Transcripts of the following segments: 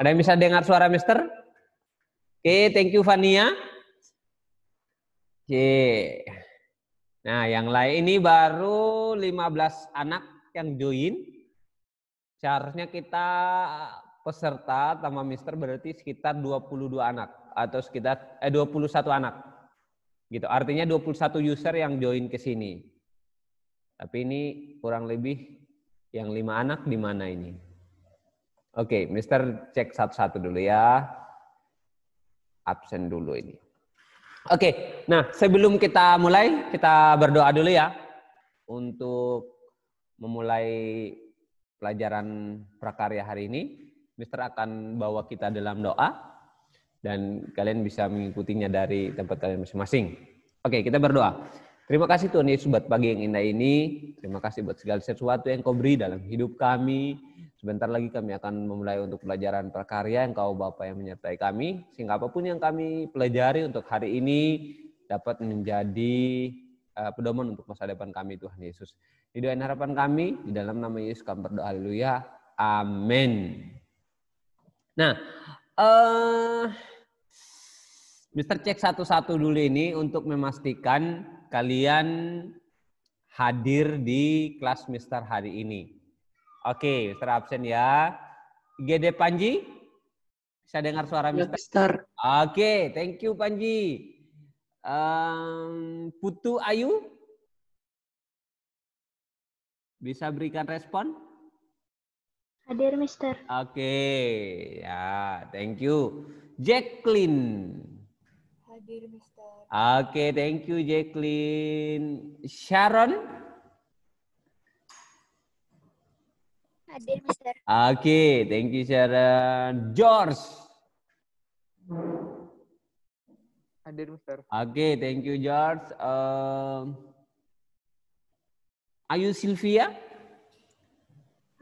Ada yang bisa dengar suara Mister? Oke, okay, thank you Fania. Oke. Okay. Nah, yang lain ini baru 15 anak yang join. Seharusnya kita peserta tambah Mister berarti sekitar 22 anak atau sekitar eh 21 anak. Gitu. Artinya 21 user yang join ke sini. Tapi ini kurang lebih yang lima anak di mana ini? Oke, okay, Mister cek satu-satu dulu ya. Absen dulu ini. Oke, okay, nah sebelum kita mulai, kita berdoa dulu ya. Untuk memulai pelajaran prakarya hari ini, Mister akan bawa kita dalam doa. Dan kalian bisa mengikutinya dari tempat kalian masing-masing. Oke, okay, kita berdoa. Terima kasih Tuhan Yesus buat pagi yang indah ini. Terima kasih buat segala sesuatu yang kau beri dalam hidup kami, Sebentar lagi kami akan memulai untuk pelajaran prakarya yang kau bapak yang menyertai kami, sehingga apapun yang kami pelajari untuk hari ini dapat menjadi uh, pedoman untuk masa depan kami Tuhan Yesus. Di doa harapan kami, di dalam nama Yesus kami berdoa, haleluya, amin. Nah, uh, Mister cek satu-satu dulu ini untuk memastikan kalian hadir di kelas Mister hari ini. Oke, Mister absen ya. Gede Panji? Bisa dengar suara ya, Mister? Mister. Oke, thank you Panji. Um, Putu Ayu? Bisa berikan respon? Hadir, Mister. Oke, ya, thank you. Jacqueline. Hadir, Mister. Oke, thank you Jacqueline. Sharon? Hadir, Mister. Oke, okay, thank you Sharon. George. Hadir, Mister. Oke, okay, thank you George. Uh, Ayu Sylvia.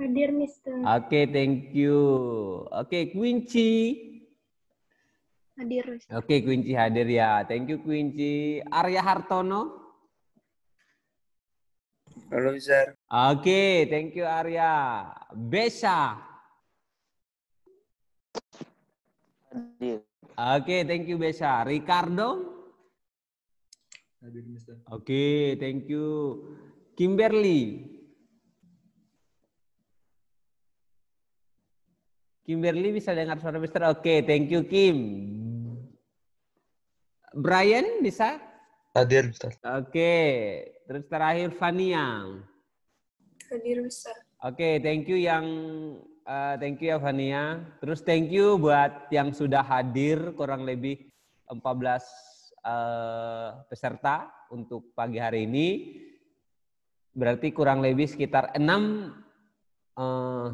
Hadir, Mister. Oke, okay, thank you. Oke, okay, Quincy. Hadir, Mister. Oke, okay, Quincy hadir ya. Thank you, Quincy. Arya Hartono. Halo Izar. Oke, okay, thank you Arya. Besa. Hadir. Oke, okay, thank you Besa. Ricardo. Hadir, Mister. Oke, okay, thank you. Kimberly. Kimberly bisa dengar suara Mister? Oke, okay, thank you Kim. Brian bisa? Hadir, Mister. Oke. Okay. Terus terakhir Fania. Hadir Ustaz. Oke, okay, thank you yang uh, thank you ya Fania. Terus thank you buat yang sudah hadir kurang lebih 14 uh, eh, peserta untuk pagi hari ini. Berarti kurang lebih sekitar 6 uh, eh,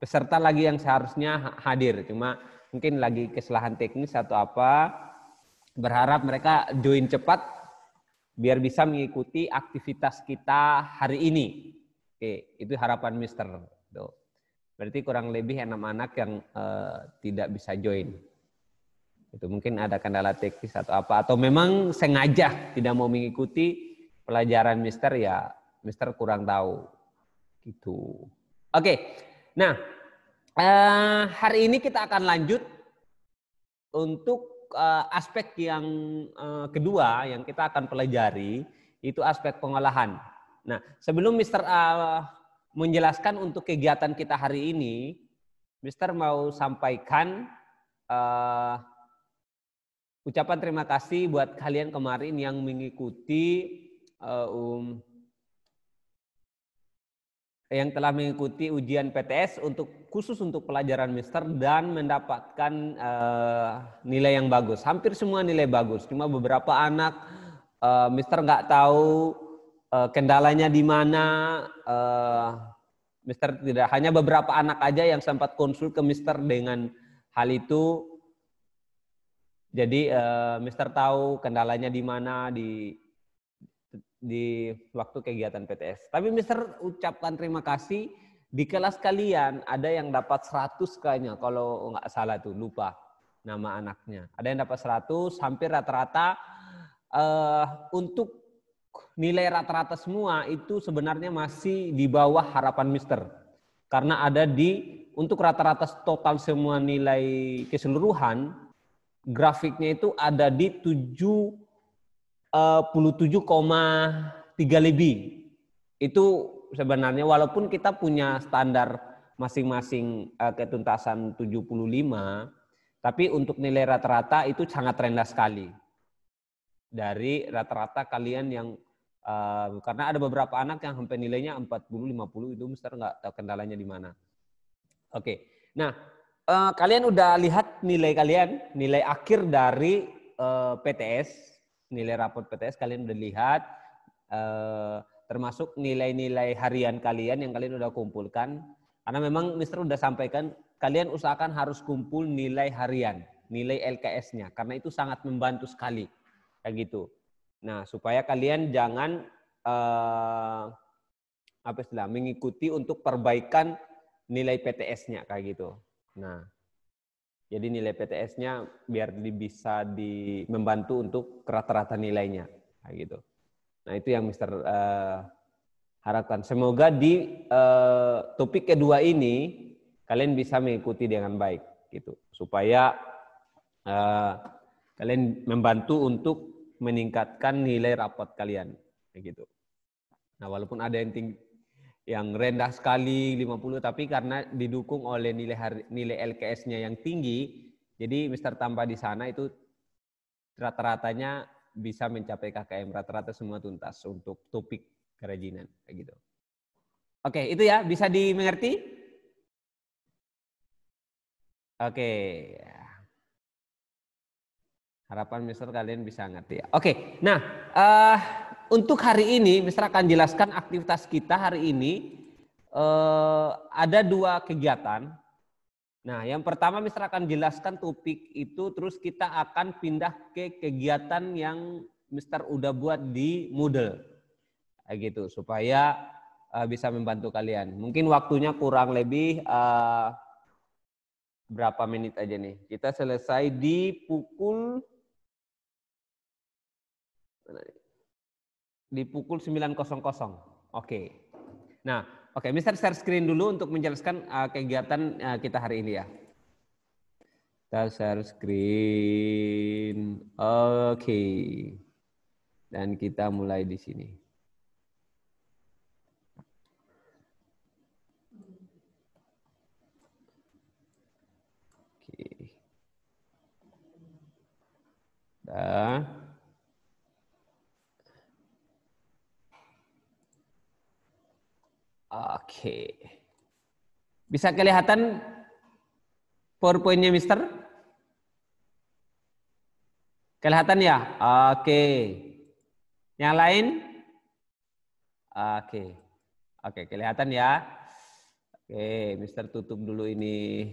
peserta lagi yang seharusnya hadir. Cuma mungkin lagi kesalahan teknis atau apa. Berharap mereka join cepat biar bisa mengikuti aktivitas kita hari ini. Oke, itu harapan Mister. Tuh. Berarti kurang lebih enam anak yang uh, tidak bisa join. Itu mungkin ada kendala teknis atau apa atau memang sengaja tidak mau mengikuti pelajaran Mister ya Mister kurang tahu gitu. Oke, nah uh, hari ini kita akan lanjut untuk uh, aspek yang uh, kedua yang kita akan pelajari itu aspek pengolahan. Nah, sebelum Mister A eh, menjelaskan untuk kegiatan kita hari ini, Mister mau sampaikan uh, ucapan terima kasih buat kalian kemarin yang mengikuti uh, um, yang telah mengikuti ujian PTS untuk khusus untuk pelajaran mister dan mendapatkan uh, nilai yang bagus. Hampir semua nilai bagus, cuma beberapa anak uh, mister nggak tahu uh, kendalanya di mana. Uh, mister tidak hanya beberapa anak aja yang sempat konsul ke mister dengan hal itu. Jadi uh, mister tahu kendalanya di mana di di waktu kegiatan PTS. Tapi Mister ucapkan terima kasih di kelas kalian ada yang dapat 100 kayaknya kalau nggak salah tuh lupa nama anaknya. Ada yang dapat 100 hampir rata-rata uh, untuk nilai rata-rata semua itu sebenarnya masih di bawah harapan Mister. Karena ada di untuk rata-rata total semua nilai keseluruhan grafiknya itu ada di 7 Eh, tiga lebih. Itu sebenarnya walaupun kita punya standar masing-masing eh, ketuntasan 75, tapi untuk nilai rata-rata itu sangat rendah sekali. Dari rata-rata kalian yang Uh, karena ada beberapa anak yang hampir nilainya 40 50 itu mister nggak tahu kendalanya di mana. Oke. Okay. Nah, uh, kalian udah lihat nilai kalian, nilai akhir dari uh, PTS nilai rapot PTS kalian udah lihat eh, termasuk nilai-nilai harian kalian yang kalian udah kumpulkan karena memang Mister udah sampaikan kalian usahakan harus kumpul nilai harian nilai LKS-nya karena itu sangat membantu sekali kayak gitu nah supaya kalian jangan eh, apa istilah mengikuti untuk perbaikan nilai PTS-nya kayak gitu nah jadi nilai PTS-nya biar bisa di, membantu untuk rata-rata nilainya, nah, gitu. Nah itu yang Mister uh, harapkan. Semoga di uh, topik kedua ini kalian bisa mengikuti dengan baik, gitu, supaya uh, kalian membantu untuk meningkatkan nilai rapot kalian, gitu. Nah walaupun ada yang ting yang rendah sekali 50 tapi karena didukung oleh nilai hari, nilai LKS-nya yang tinggi jadi Mister Tambah di sana itu rata-ratanya bisa mencapai KKM rata-rata semua tuntas untuk topik kerajinan kayak gitu. Oke, itu ya bisa dimengerti? Oke. Ya. Harapan Mister kalian bisa ngerti ya. Oke. Nah, uh, untuk hari ini, Mister akan jelaskan aktivitas kita hari ini, Uh, ada dua kegiatan. Nah, yang pertama Mister akan jelaskan topik itu, terus kita akan pindah ke kegiatan yang Mister udah buat di Moodle. Kayak gitu, supaya uh, bisa membantu kalian. Mungkin waktunya kurang lebih uh, berapa menit aja nih. Kita selesai di pukul... Mana nih? di pukul 9.00. Oke. Okay. Nah, oke, okay. Mister share screen dulu untuk menjelaskan uh, kegiatan uh, kita hari ini ya. Kita share screen. Oke. Okay. Dan kita mulai di sini. Oke. Okay. Dah. Oke. Bisa kelihatan PowerPoint-nya, Mister? Kelihatan ya? Oke. Yang lain? Oke. Oke, kelihatan ya. Oke, Mister tutup dulu ini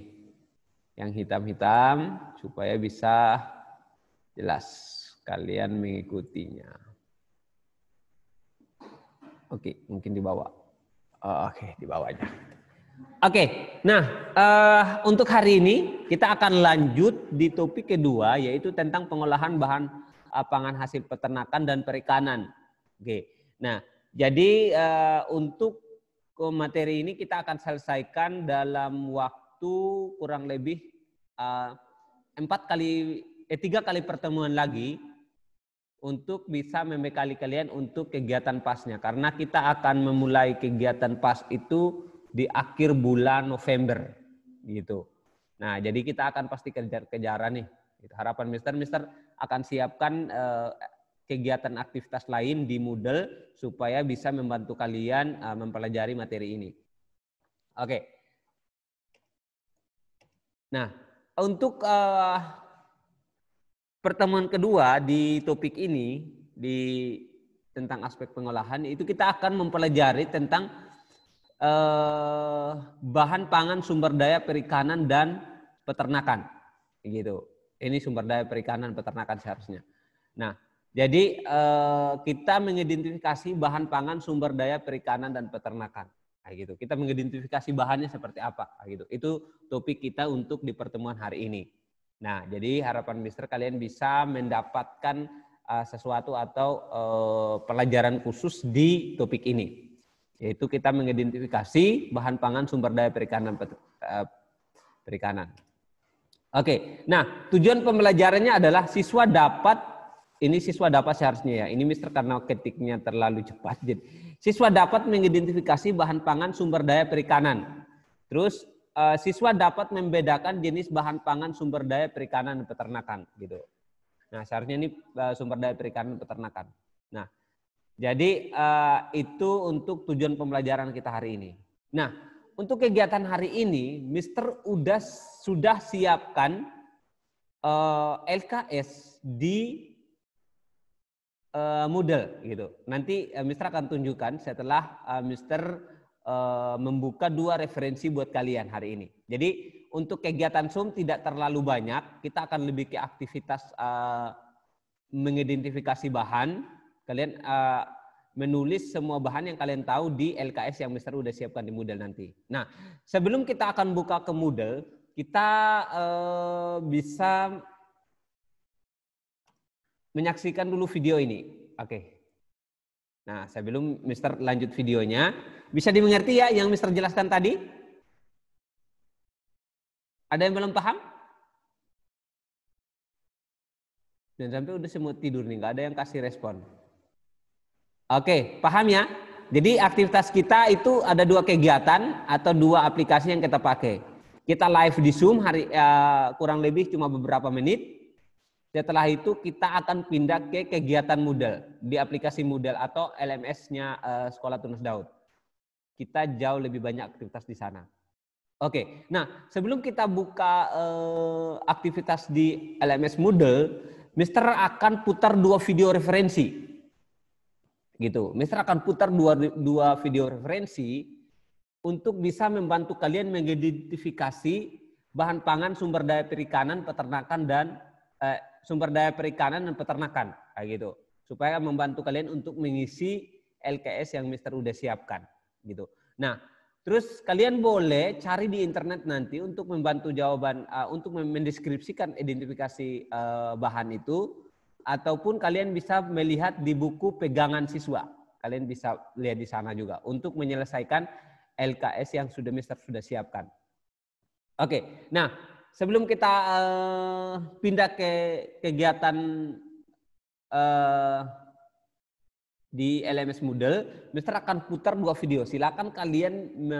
yang hitam-hitam supaya bisa jelas kalian mengikutinya. Oke, mungkin dibawa. Oh, Oke, okay, di bawahnya. Oke, okay, nah uh, untuk hari ini kita akan lanjut di topik kedua yaitu tentang pengolahan bahan uh, pangan hasil peternakan dan perikanan. Oke, okay. nah jadi uh, untuk materi ini kita akan selesaikan dalam waktu kurang lebih empat uh, kali eh tiga kali pertemuan lagi untuk bisa membekali kalian untuk kegiatan pasnya karena kita akan memulai kegiatan pas itu di akhir bulan November gitu. Nah, jadi kita akan pasti kejar-kejaran nih. Gitu. Harapan Mister Mister akan siapkan eh, kegiatan aktivitas lain di Moodle supaya bisa membantu kalian eh, mempelajari materi ini. Oke. Nah, untuk eh, pertemuan kedua di topik ini di tentang aspek pengolahan itu kita akan mempelajari tentang eh, bahan pangan sumber daya perikanan dan peternakan gitu ini sumber daya perikanan peternakan seharusnya nah jadi eh, kita mengidentifikasi bahan pangan sumber daya perikanan dan peternakan gitu kita mengidentifikasi bahannya seperti apa gitu itu topik kita untuk di pertemuan hari ini Nah, jadi harapan Mister kalian bisa mendapatkan uh, sesuatu atau uh, pelajaran khusus di topik ini, yaitu kita mengidentifikasi bahan pangan sumber daya perikanan uh, perikanan. Oke, nah tujuan pembelajarannya adalah siswa dapat ini siswa dapat seharusnya ya. Ini Mister karena ketiknya terlalu cepat. Jadi siswa dapat mengidentifikasi bahan pangan sumber daya perikanan. Terus Eh, siswa dapat membedakan jenis bahan pangan sumber daya perikanan dan peternakan gitu. Nah, seharusnya ini eh, sumber daya perikanan peternakan. Nah, jadi eh, itu untuk tujuan pembelajaran kita hari ini. Nah, untuk kegiatan hari ini Mister udah sudah siapkan LKS di uh, Moodle gitu. Nanti Mister akan tunjukkan setelah Mister Eh, membuka dua referensi buat kalian hari ini. Jadi untuk kegiatan Zoom tidak terlalu banyak, kita akan lebih ke aktivitas uh, mengidentifikasi bahan. Kalian uh, menulis semua bahan yang kalian tahu di LKS yang Mister udah siapkan di Moodle nanti. Nah, sebelum kita akan buka ke Moodle, kita uh, bisa menyaksikan dulu video ini. Oke. Okay. Nah, sebelum Mister lanjut videonya, bisa dimengerti ya yang Mister jelaskan tadi? Ada yang belum paham? Dan sampai udah semua tidur nih, nggak ada yang kasih respon. Oke, paham ya? Jadi aktivitas kita itu ada dua kegiatan atau dua aplikasi yang kita pakai. Kita live di Zoom hari uh, kurang lebih cuma beberapa menit. Setelah itu kita akan pindah ke kegiatan Moodle di aplikasi Moodle atau LMS-nya uh, eh, Sekolah Tunas Daud. Kita jauh lebih banyak aktivitas di sana. Oke, nah sebelum kita buka uh, aktivitas di LMS Moodle, Mister akan putar dua video referensi. Gitu, Mister akan putar dua, dua video referensi untuk bisa membantu kalian mengidentifikasi bahan pangan, sumber daya perikanan, peternakan dan eh, sumber daya perikanan dan peternakan, kayak gitu, supaya membantu kalian untuk mengisi LKS yang Mister udah siapkan gitu. Nah, terus kalian boleh cari di internet nanti untuk membantu jawaban uh, untuk mendeskripsikan identifikasi uh, bahan itu ataupun kalian bisa melihat di buku pegangan siswa. Kalian bisa lihat di sana juga untuk menyelesaikan LKS yang sudah Mister sudah siapkan. Oke. Nah, sebelum kita uh, pindah ke kegiatan uh, di LMS Moodle, Mister akan putar dua video. Silakan kalian me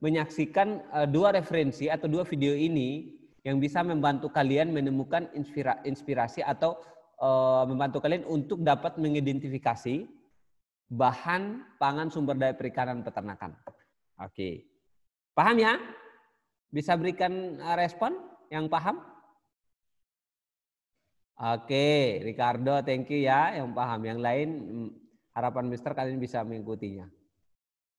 menyaksikan uh, dua referensi atau dua video ini yang bisa membantu kalian menemukan inspira inspirasi atau uh, membantu kalian untuk dapat mengidentifikasi bahan pangan sumber daya perikanan peternakan. Oke. Paham ya? Bisa berikan eh, respon yang paham? Oke, Ricardo, thank you ya yang paham. Yang lain mm, Harapan Mister kalian bisa mengikutinya.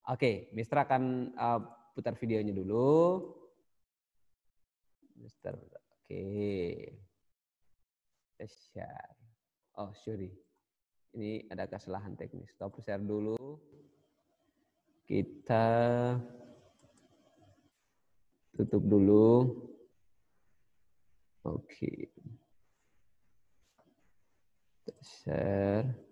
Oke, Mister akan eh, putar videonya dulu. Mister, oke. Share. Oh, sorry. Ini ada kesalahan teknis. Stop share dulu. Kita tutup dulu. Oke. Okay. Share.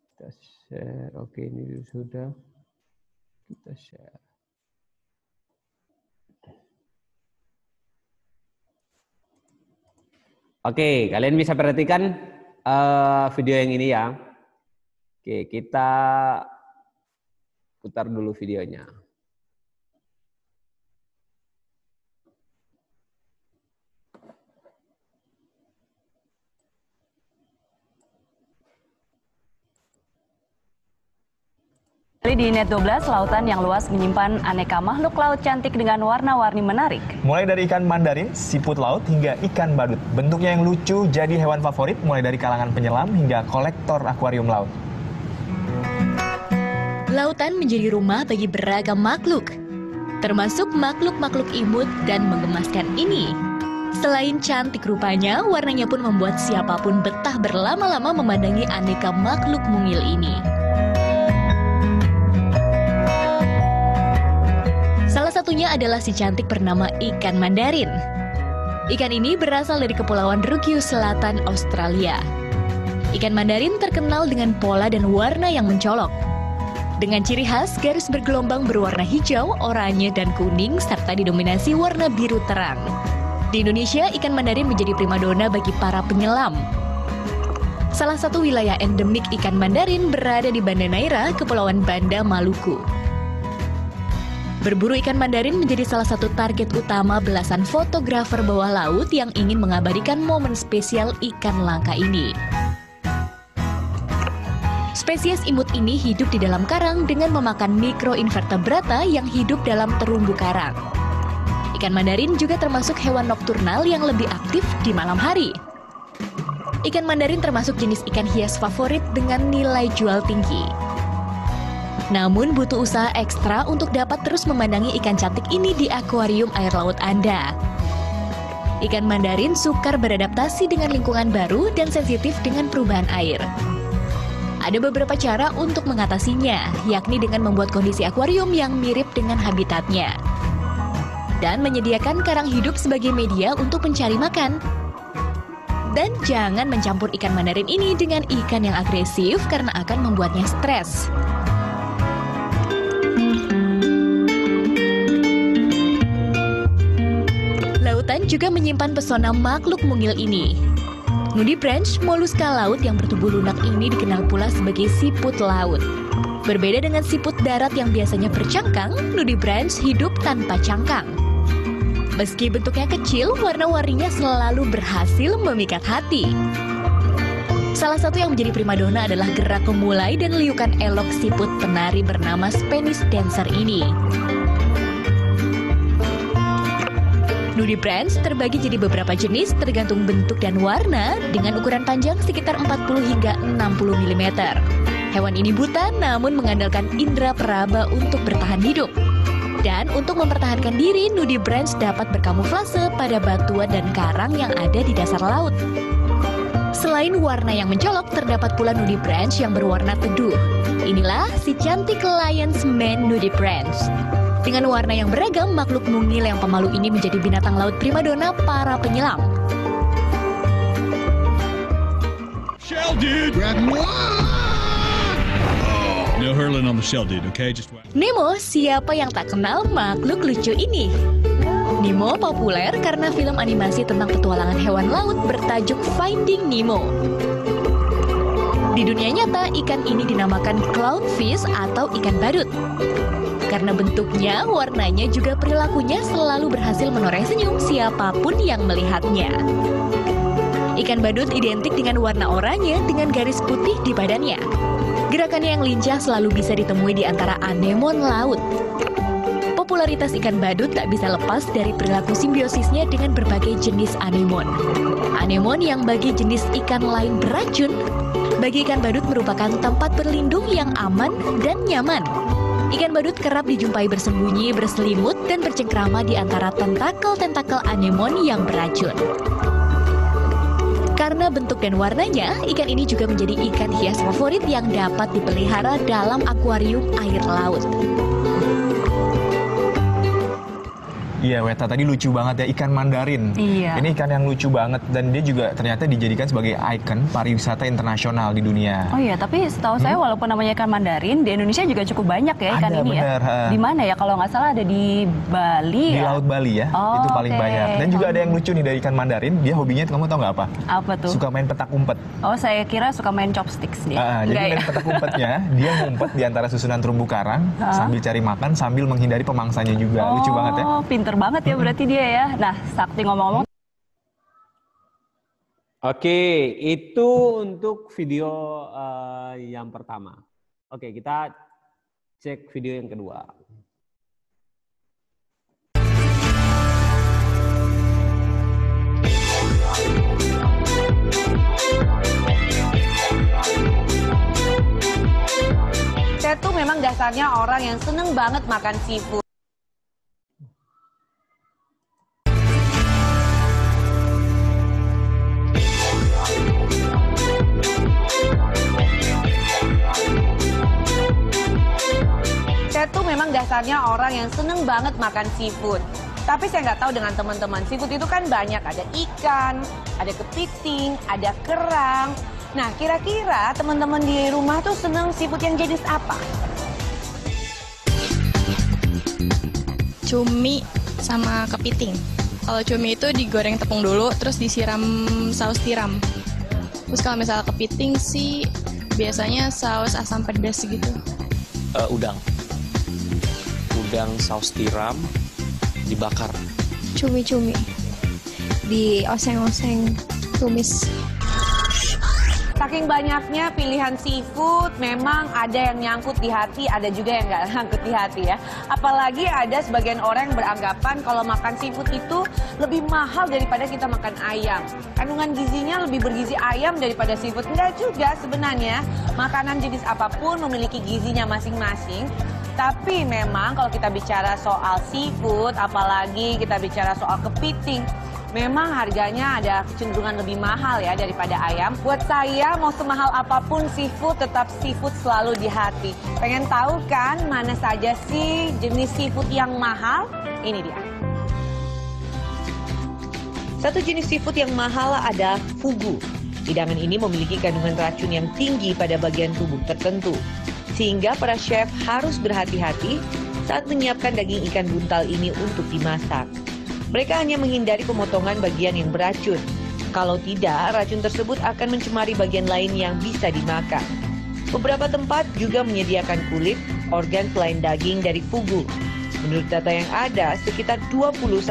Kita share. Oke, ini sudah. Kita share. Oke, kalian bisa perhatikan uh, video yang ini ya. Oke, kita putar dulu videonya. di Net 12, lautan yang luas menyimpan aneka makhluk laut cantik dengan warna-warni menarik. Mulai dari ikan mandarin, siput laut, hingga ikan badut. Bentuknya yang lucu jadi hewan favorit mulai dari kalangan penyelam hingga kolektor akuarium laut. Lautan menjadi rumah bagi beragam makhluk, termasuk makhluk-makhluk imut dan mengemaskan ini. Selain cantik rupanya, warnanya pun membuat siapapun betah berlama-lama memandangi aneka makhluk mungil ini. satunya adalah si cantik bernama ikan mandarin. Ikan ini berasal dari Kepulauan Rukyu Selatan, Australia. Ikan mandarin terkenal dengan pola dan warna yang mencolok. Dengan ciri khas, garis bergelombang berwarna hijau, oranye, dan kuning, serta didominasi warna biru terang. Di Indonesia, ikan mandarin menjadi primadona bagi para penyelam. Salah satu wilayah endemik ikan mandarin berada di Banda Naira, Kepulauan Banda, Maluku. Berburu ikan mandarin menjadi salah satu target utama belasan fotografer bawah laut yang ingin mengabadikan momen spesial ikan langka ini. Spesies imut ini hidup di dalam karang dengan memakan mikroinvertebrata yang hidup dalam terumbu karang. Ikan mandarin juga termasuk hewan nokturnal yang lebih aktif di malam hari. Ikan mandarin termasuk jenis ikan hias favorit dengan nilai jual tinggi. Namun butuh usaha ekstra untuk dapat terus memandangi ikan cantik ini di akuarium air laut Anda. Ikan mandarin sukar beradaptasi dengan lingkungan baru dan sensitif dengan perubahan air. Ada beberapa cara untuk mengatasinya, yakni dengan membuat kondisi akuarium yang mirip dengan habitatnya. Dan menyediakan karang hidup sebagai media untuk mencari makan. Dan jangan mencampur ikan mandarin ini dengan ikan yang agresif karena akan membuatnya stres. juga menyimpan pesona makhluk mungil ini. Nudi branch, moluska laut yang bertubuh lunak ini dikenal pula sebagai siput laut. Berbeda dengan siput darat yang biasanya bercangkang, nudi branch hidup tanpa cangkang. Meski bentuknya kecil, warna-warninya selalu berhasil memikat hati. Salah satu yang menjadi primadona adalah gerak memulai dan liukan elok siput penari bernama Spanish Dancer ini. Nudi Brands terbagi jadi beberapa jenis tergantung bentuk dan warna dengan ukuran panjang sekitar 40 hingga 60 mm. Hewan ini buta namun mengandalkan indera peraba untuk bertahan hidup. Dan untuk mempertahankan diri, nudi Brands dapat berkamuflase pada batuan dan karang yang ada di dasar laut. Selain warna yang mencolok, terdapat pula nudi Brands yang berwarna teduh. Inilah si cantik Lionsman Man Brands. Dengan warna yang beragam, makhluk mungil yang pemalu ini menjadi binatang laut primadona para penyelam. Nemo, siapa yang tak kenal makhluk lucu ini? Nemo populer karena film animasi tentang petualangan hewan laut bertajuk Finding Nemo. Di dunia nyata, ikan ini dinamakan clownfish atau ikan badut. Karena bentuknya, warnanya, juga perilakunya selalu berhasil menoreh senyum siapapun yang melihatnya. Ikan badut identik dengan warna oranye dengan garis putih di badannya. Gerakannya yang lincah selalu bisa ditemui di antara anemon laut. Popularitas ikan badut tak bisa lepas dari perilaku simbiosisnya dengan berbagai jenis anemon. Anemon yang bagi jenis ikan lain beracun, bagi ikan badut merupakan tempat berlindung yang aman dan nyaman. Ikan badut kerap dijumpai bersembunyi, berselimut, dan bercengkrama di antara tentakel-tentakel anemon yang beracun. Karena bentuk dan warnanya, ikan ini juga menjadi ikan hias favorit yang dapat dipelihara dalam akuarium air laut. Iya, Weta tadi lucu banget ya ikan mandarin. Iya. Ini ikan yang lucu banget dan dia juga ternyata dijadikan sebagai ikon pariwisata internasional di dunia. Oh iya, tapi setahu hmm? saya walaupun namanya ikan mandarin di Indonesia juga cukup banyak ya ikan ada, ini bener. ya. Di mana ya kalau nggak salah ada di Bali. Di ya? Laut Bali ya. Oh, itu paling okay. banyak. Dan juga ada yang lucu nih dari ikan mandarin, dia hobinya kamu tau nggak apa? Apa tuh? Suka main petak umpet. Oh, saya kira suka main chopsticks dia. Uh, ah, jadi main ya? petak umpetnya, dia ngumpet di antara susunan terumbu karang uh. sambil cari makan sambil menghindari pemangsanya juga. Oh, lucu banget ya. Oh, pinter banget ya berarti dia ya. Nah, Sakti ngomong-ngomong. Oke, itu untuk video uh, yang pertama. Oke, kita cek video yang kedua. Saya tuh memang dasarnya orang yang seneng banget makan seafood. saya tuh memang dasarnya orang yang seneng banget makan seafood. Tapi saya nggak tahu dengan teman-teman, seafood itu kan banyak. Ada ikan, ada kepiting, ada kerang. Nah, kira-kira teman-teman di rumah tuh seneng seafood yang jenis apa? Cumi sama kepiting. Kalau cumi itu digoreng tepung dulu, terus disiram saus tiram. Terus kalau misalnya kepiting sih biasanya saus asam pedas gitu. Uh, udang udang saus tiram dibakar. Cumi-cumi di oseng-oseng tumis. Saking banyaknya pilihan seafood, memang ada yang nyangkut di hati, ada juga yang nggak nyangkut di hati ya. Apalagi ada sebagian orang yang beranggapan kalau makan seafood itu lebih mahal daripada kita makan ayam. Kandungan gizinya lebih bergizi ayam daripada seafood. Enggak juga sebenarnya. Makanan jenis apapun memiliki gizinya masing-masing. Tapi memang kalau kita bicara soal seafood, apalagi kita bicara soal kepiting, memang harganya ada kecenderungan lebih mahal ya daripada ayam. Buat saya mau semahal apapun seafood tetap seafood selalu di hati. Pengen tahu kan mana saja sih jenis seafood yang mahal? Ini dia. Satu jenis seafood yang mahal ada fugu. Hidangan ini memiliki kandungan racun yang tinggi pada bagian tubuh tertentu sehingga para chef harus berhati-hati saat menyiapkan daging ikan buntal ini untuk dimasak. Mereka hanya menghindari pemotongan bagian yang beracun. Kalau tidak, racun tersebut akan mencemari bagian lain yang bisa dimakan. Beberapa tempat juga menyediakan kulit, organ selain daging dari fugu. Menurut data yang ada, sekitar 20-40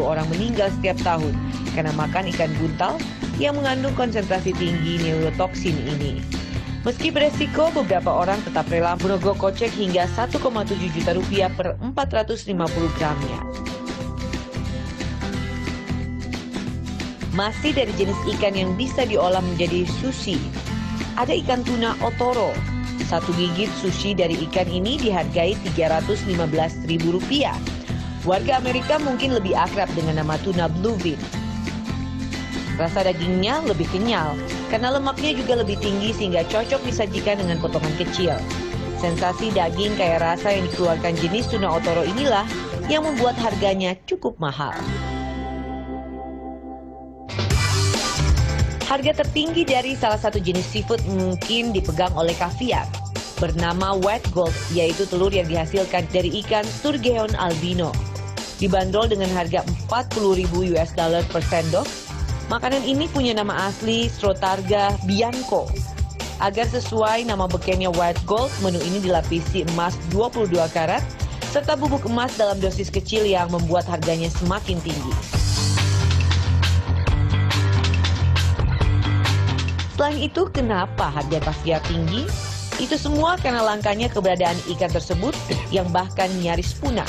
orang meninggal setiap tahun karena makan ikan buntal yang mengandung konsentrasi tinggi neurotoksin ini. Meski beresiko, beberapa orang tetap rela merogoh kocek hingga 1,7 juta rupiah per 450 gramnya. Masih dari jenis ikan yang bisa diolah menjadi sushi. Ada ikan tuna otoro. Satu gigit sushi dari ikan ini dihargai 315 ribu rupiah. Warga Amerika mungkin lebih akrab dengan nama tuna bluefin. Rasa dagingnya lebih kenyal karena lemaknya juga lebih tinggi sehingga cocok disajikan dengan potongan kecil. Sensasi daging kaya rasa yang dikeluarkan jenis tuna otoro inilah yang membuat harganya cukup mahal. Harga tertinggi dari salah satu jenis seafood mungkin dipegang oleh kaviar bernama white gold, yaitu telur yang dihasilkan dari ikan sturgeon albino. Dibanderol dengan harga 40.000 US dollar per sendok Makanan ini punya nama asli Strotarga Bianco. Agar sesuai nama bekennya White Gold, menu ini dilapisi emas 22 karat serta bubuk emas dalam dosis kecil yang membuat harganya semakin tinggi. Selain itu, kenapa harga kasiar tinggi? Itu semua karena langkanya keberadaan ikan tersebut yang bahkan nyaris punah.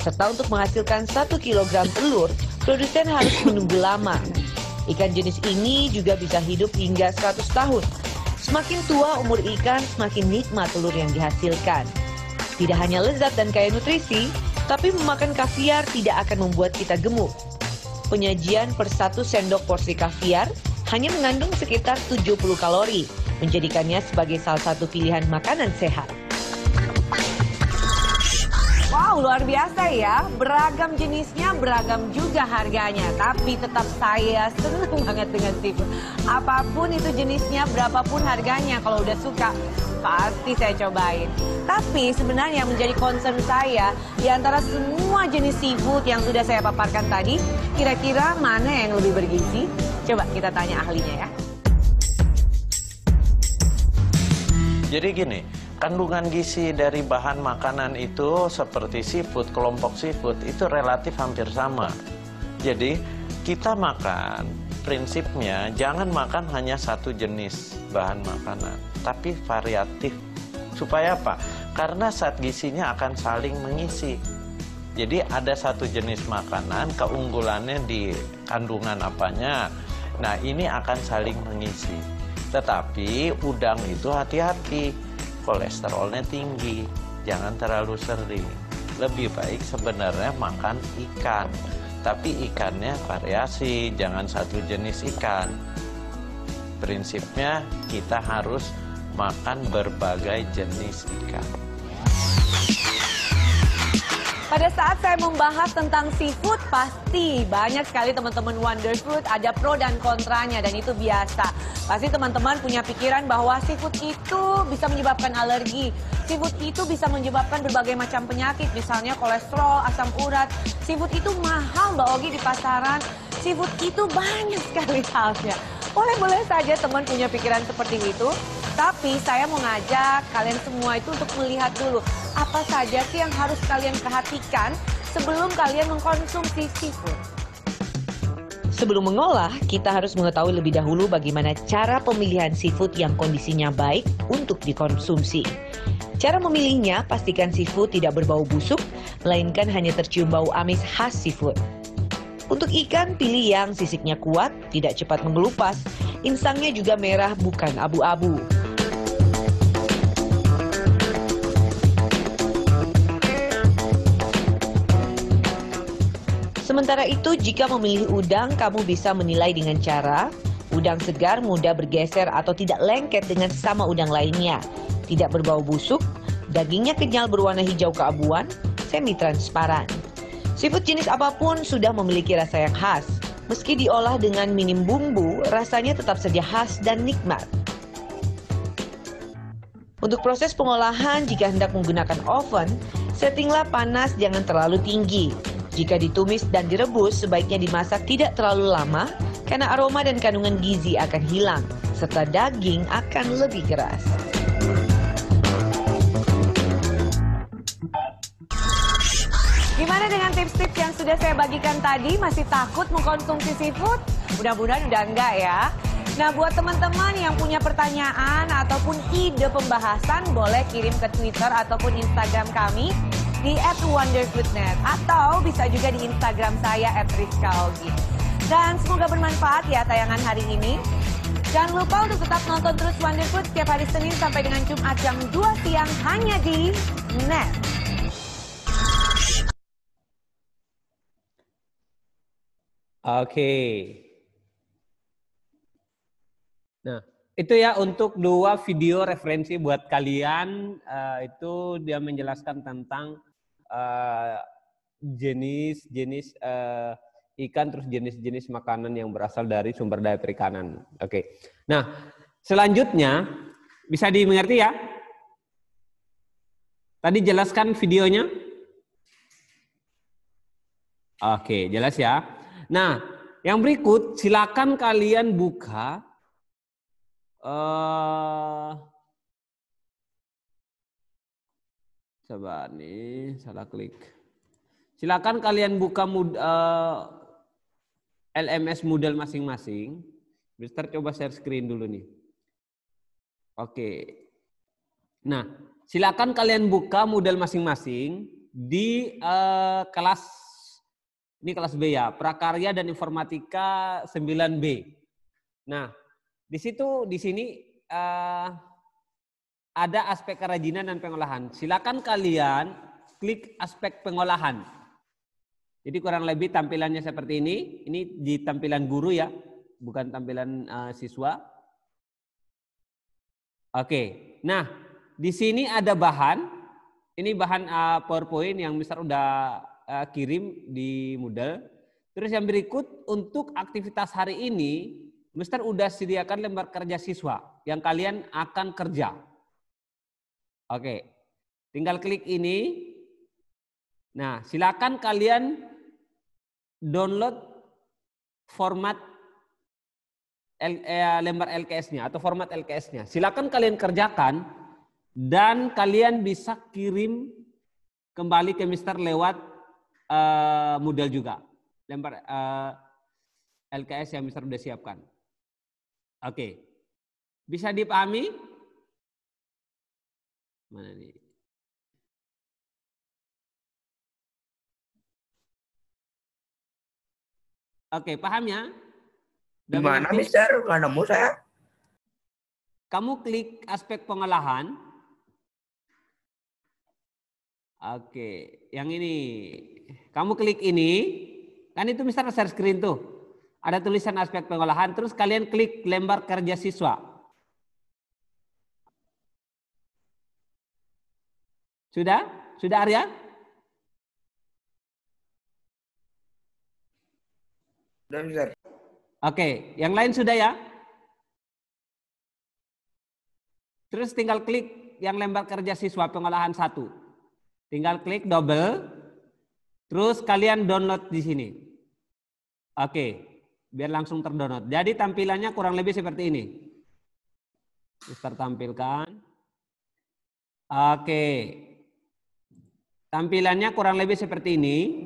Serta untuk menghasilkan 1 kg telur, produsen harus menunggu lama Ikan jenis ini juga bisa hidup hingga 100 tahun. Semakin tua umur ikan, semakin nikmat telur yang dihasilkan. Tidak hanya lezat dan kaya nutrisi, tapi memakan kaviar tidak akan membuat kita gemuk. Penyajian per satu sendok porsi kaviar hanya mengandung sekitar 70 kalori, menjadikannya sebagai salah satu pilihan makanan sehat. Wow, luar biasa ya. Beragam jenisnya, beragam juga harganya. Tapi tetap saya senang banget dengan seafood. Apapun itu jenisnya, berapapun harganya. Kalau udah suka, pasti saya cobain. Tapi sebenarnya yang menjadi concern saya, di antara semua jenis seafood yang sudah saya paparkan tadi, kira-kira mana yang lebih bergizi? Coba kita tanya ahlinya ya. Jadi gini, Kandungan gizi dari bahan makanan itu seperti seafood, kelompok seafood itu relatif hampir sama. Jadi kita makan prinsipnya jangan makan hanya satu jenis bahan makanan, tapi variatif. Supaya apa? Karena saat gizinya akan saling mengisi. Jadi ada satu jenis makanan keunggulannya di kandungan apanya. Nah, ini akan saling mengisi. Tetapi udang itu hati-hati kolesterolnya tinggi jangan terlalu sering lebih baik sebenarnya makan ikan tapi ikannya variasi jangan satu jenis ikan prinsipnya kita harus makan berbagai jenis ikan. Pada saat saya membahas tentang seafood, pasti banyak sekali teman-teman wonder food ada pro dan kontranya dan itu biasa. Pasti teman-teman punya pikiran bahwa seafood itu bisa menyebabkan alergi. Seafood itu bisa menyebabkan berbagai macam penyakit, misalnya kolesterol, asam urat. Seafood itu mahal Mbak Ogi di pasaran. Seafood itu banyak sekali halnya. Boleh-boleh saja teman punya pikiran seperti itu, tapi saya mau ngajak kalian semua itu untuk melihat dulu apa saja sih yang harus kalian perhatikan sebelum kalian mengkonsumsi seafood. Sebelum mengolah, kita harus mengetahui lebih dahulu bagaimana cara pemilihan seafood yang kondisinya baik untuk dikonsumsi. Cara memilihnya, pastikan seafood tidak berbau busuk, melainkan hanya tercium bau amis khas seafood. Untuk ikan, pilih yang sisiknya kuat, tidak cepat mengelupas. Insangnya juga merah, bukan abu-abu. Sementara itu, jika memilih udang, kamu bisa menilai dengan cara udang segar mudah bergeser atau tidak lengket dengan sama udang lainnya, tidak berbau busuk, dagingnya kenyal berwarna hijau keabuan, semi transparan. Seafood jenis apapun sudah memiliki rasa yang khas. Meski diolah dengan minim bumbu, rasanya tetap saja khas dan nikmat. Untuk proses pengolahan, jika hendak menggunakan oven, settinglah panas jangan terlalu tinggi. Jika ditumis dan direbus, sebaiknya dimasak tidak terlalu lama karena aroma dan kandungan gizi akan hilang, serta daging akan lebih keras. Gimana dengan tips-tips yang sudah saya bagikan tadi? Masih takut mengkonsumsi seafood? Mudah-mudahan udah enggak ya. Nah, buat teman-teman yang punya pertanyaan ataupun ide pembahasan, boleh kirim ke Twitter ataupun Instagram kami di @wonderfoodnet atau bisa juga di Instagram saya @rizkaogi. Dan semoga bermanfaat ya tayangan hari ini. Jangan lupa untuk tetap nonton terus Wonderfood setiap hari Senin sampai dengan Jumat jam 2 siang hanya di NET. Oke. Okay. Nah, itu ya untuk dua video referensi buat kalian uh, itu dia menjelaskan tentang jenis-jenis eh, uh, eh, uh, ikan terus jenis-jenis makanan yang berasal dari sumber daya perikanan. Oke. Okay. Nah, selanjutnya bisa dimengerti ya? Tadi jelaskan videonya? Oke, okay, jelas ya. Nah, yang berikut silakan kalian buka uh, coba nih salah klik. Silakan kalian buka mud, uh, eh, LMS model masing-masing. Mister coba share screen dulu nih. Oke. Nah, silakan kalian buka model masing-masing di uh, kelas ini kelas B ya, prakarya dan informatika 9B. Nah, di situ di sini uh, ada aspek kerajinan dan pengolahan. Silakan kalian klik aspek pengolahan. Jadi kurang lebih tampilannya seperti ini. Ini di tampilan guru ya, bukan tampilan uh, siswa. Oke. Nah, di sini ada bahan. Ini bahan uh, PowerPoint yang Mister udah uh, kirim di Moodle. Terus yang berikut untuk aktivitas hari ini, Mister udah sediakan lembar kerja siswa yang kalian akan kerja. Oke, tinggal klik ini. Nah, silakan kalian download format eh, lembar LKS-nya atau format LKS-nya. Silakan kalian kerjakan dan kalian bisa kirim kembali ke Mister lewat uh, modal juga. Lempar uh, eh, LKS yang Mister sudah siapkan. Oke. Okay. Bisa dipahami? Mana nih? Oke, okay, paham ya? mana, Mister? Nggak nemu saya. Kamu klik aspek pengolahan. Oke, yang ini kamu klik ini, kan itu misalnya share screen tuh. Ada tulisan aspek pengolahan, terus kalian klik lembar kerja siswa. Sudah? Sudah Arya? Sudah, Mister. Oke, yang lain sudah ya? Terus tinggal klik yang lembar kerja siswa pengolahan satu. Tinggal klik double, Terus kalian download di sini. Oke, biar langsung terdownload. Jadi tampilannya kurang lebih seperti ini. Terus tampilkan. Oke. Tampilannya kurang lebih seperti ini.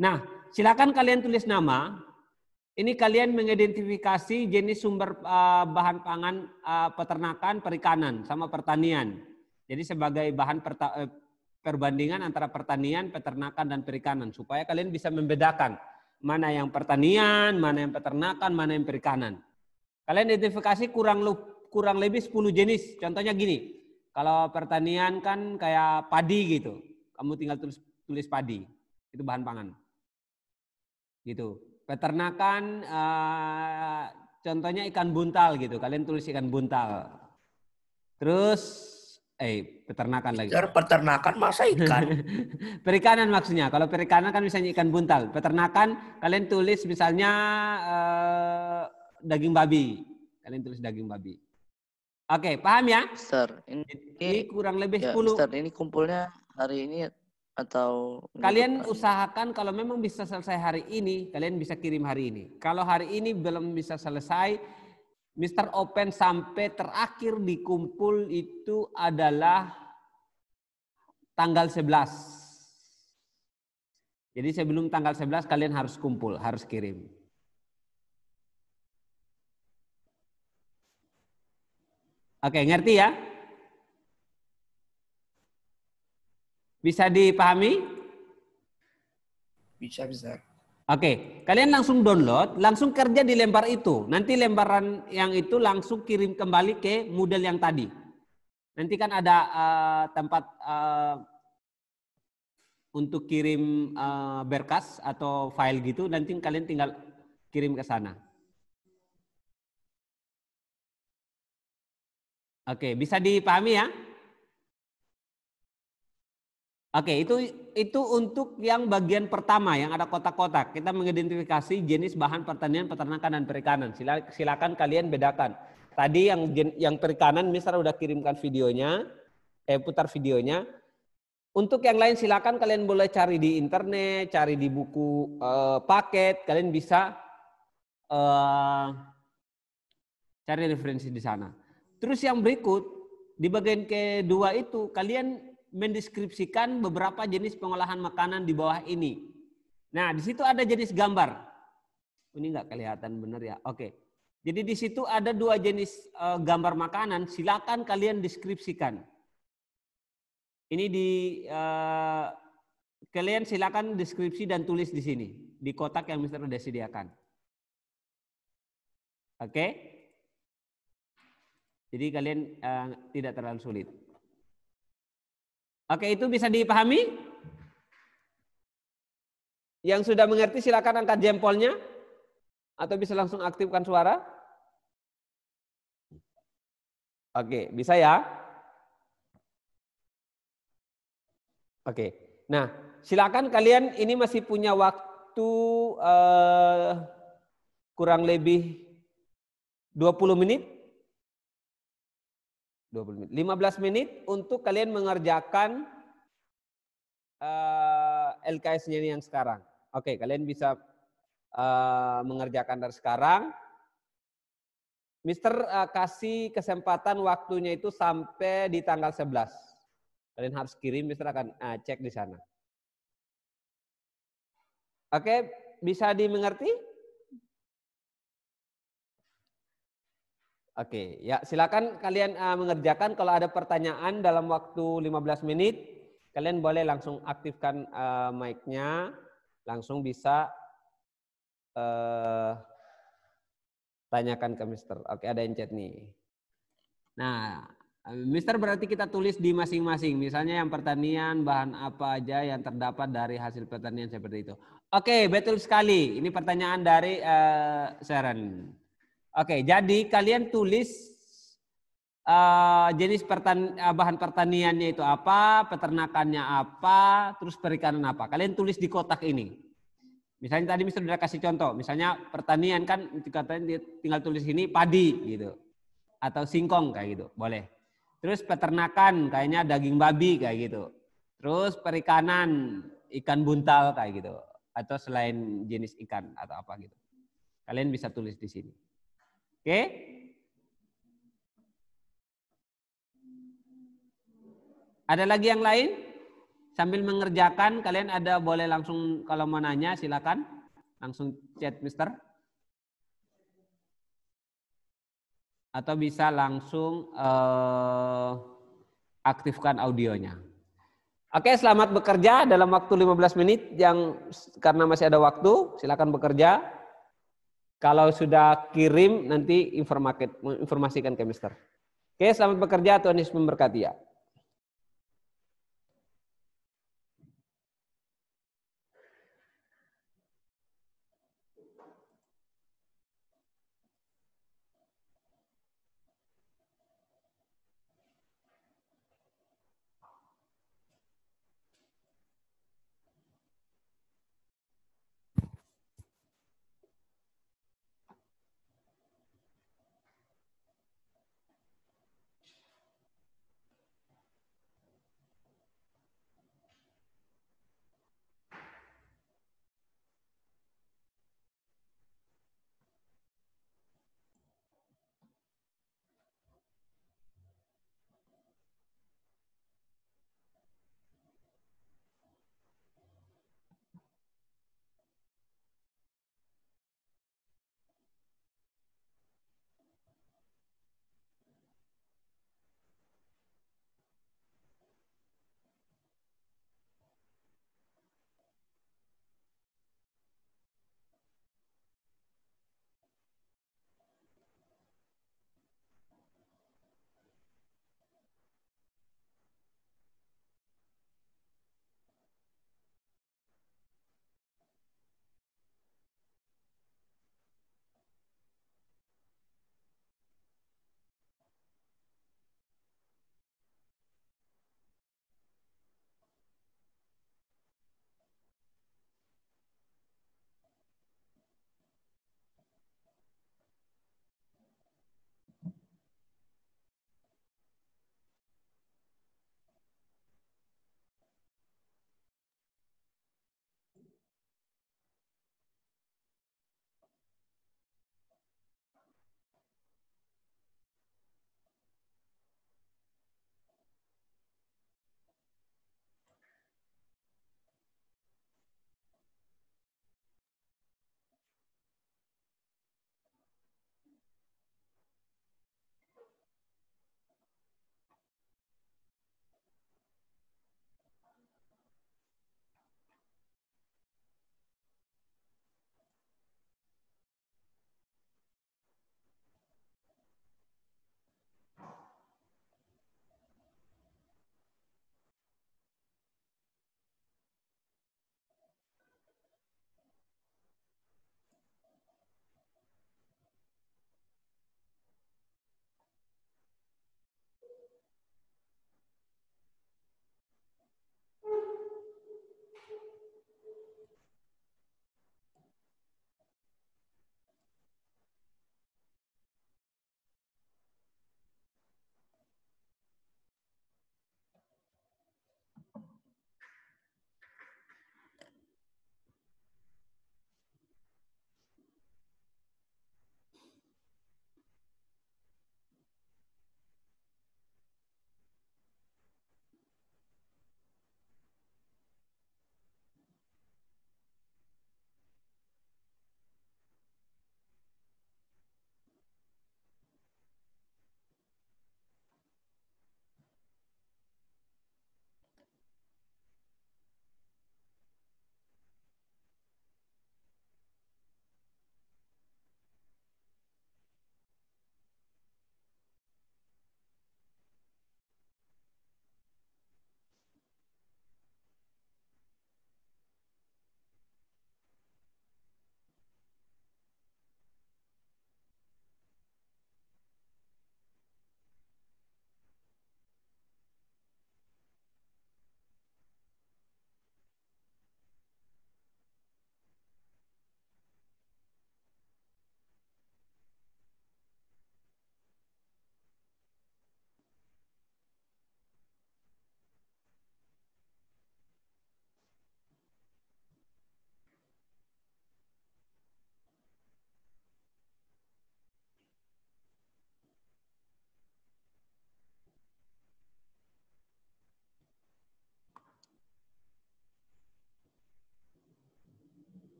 Nah, silakan kalian tulis nama. Ini kalian mengidentifikasi jenis sumber eh, bahan pangan eh, peternakan, perikanan, sama pertanian. Jadi sebagai bahan perta eh, perbandingan antara pertanian, peternakan, dan perikanan. Supaya kalian bisa membedakan mana yang pertanian, mana yang peternakan, mana yang perikanan. Kalian identifikasi kurang, kurang lebih 10 jenis. Contohnya gini, kalau pertanian kan kayak padi gitu. Kamu tinggal tulis, tulis padi, itu bahan pangan. Gitu. Peternakan, eh, contohnya ikan buntal gitu. Kalian tulis ikan buntal. Terus eh peternakan lagi. Peternakan masa ikan. perikanan maksudnya. Kalau perikanan kan misalnya ikan buntal. Peternakan kalian tulis misalnya eh, daging babi. Kalian tulis daging babi. Oke, paham ya? Sir. ini, ini kurang lebih ya, 10. Sir, ini kumpulnya hari ini atau kalian usahakan kalau memang bisa selesai hari ini, kalian bisa kirim hari ini. Kalau hari ini belum bisa selesai, Mr. Open sampai terakhir dikumpul itu adalah tanggal 11. Jadi sebelum tanggal 11 kalian harus kumpul, harus kirim. Oke, ngerti ya? Bisa dipahami? Bisa, bisa. Oke, kalian langsung download, langsung kerja di lembar itu. Nanti lembaran yang itu langsung kirim kembali ke model yang tadi. Nanti kan ada uh, tempat uh, untuk kirim uh, berkas atau file gitu, nanti kalian tinggal kirim ke sana. Oke, bisa dipahami ya? Oke, itu itu untuk yang bagian pertama yang ada kotak-kotak. Kita mengidentifikasi jenis bahan pertanian peternakan dan perikanan. Silakan, silakan kalian bedakan. Tadi yang yang perikanan misalnya udah kirimkan videonya, eh putar videonya. Untuk yang lain silakan kalian boleh cari di internet, cari di buku eh, paket, kalian bisa eh, cari referensi di sana. Terus yang berikut di bagian kedua itu kalian mendeskripsikan beberapa jenis pengolahan makanan di bawah ini. Nah, di situ ada jenis gambar. Ini nggak kelihatan benar ya. Oke. Jadi di situ ada dua jenis eh, gambar makanan. Silakan kalian deskripsikan. Ini di eh, kalian silakan deskripsi dan tulis di sini di kotak yang Mister sudah sediakan. Oke. Jadi kalian eh, tidak terlalu sulit. Oke, itu bisa dipahami? Yang sudah mengerti silakan angkat jempolnya atau bisa langsung aktifkan suara. Oke, bisa ya? Oke. Nah, silakan kalian ini masih punya waktu eh, kurang lebih 20 menit 20 menit. 15 menit untuk kalian mengerjakan uh, eh, LKS-nya yang sekarang. Oke, okay, kalian bisa uh, mengerjakan dari sekarang. Mister uh, kasih kesempatan waktunya itu sampai di tanggal 11. Kalian harus kirim, Mister akan uh, cek di sana. Oke, okay, bisa dimengerti? Oke, ya silakan kalian uh, mengerjakan kalau ada pertanyaan dalam waktu 15 menit, kalian boleh langsung aktifkan uh, mic-nya, langsung bisa uh, tanyakan ke Mister. Oke, ada yang chat nih. Nah, Mister berarti kita tulis di masing-masing. Misalnya yang pertanian, bahan apa aja yang terdapat dari hasil pertanian seperti itu. Oke, betul sekali. Ini pertanyaan dari uh, Sharon. Oke, jadi kalian tulis uh, jenis pertan eh, bahan pertaniannya itu apa, peternakannya apa, terus perikanan apa. Kalian tulis di kotak ini. Misalnya tadi Mister sudah kasih contoh, misalnya pertanian kan katanya tinggal tulis ini padi gitu. Atau singkong kayak gitu, boleh. Terus peternakan kayaknya daging babi kayak gitu. Terus perikanan ikan buntal kayak gitu atau selain jenis ikan atau apa gitu. Kalian bisa tulis di sini. Oke? Okay? Ada lagi yang lain? Sambil mengerjakan, kalian ada boleh langsung kalau mau nanya silakan langsung chat Mister. Atau bisa langsung uh, aktifkan audionya. Oke, selamat bekerja dalam waktu 15 menit yang karena masih ada waktu, silakan bekerja. Kalau sudah kirim nanti informasikan ke Mister. Oke, selamat bekerja. Tuhan Yesus memberkati ya.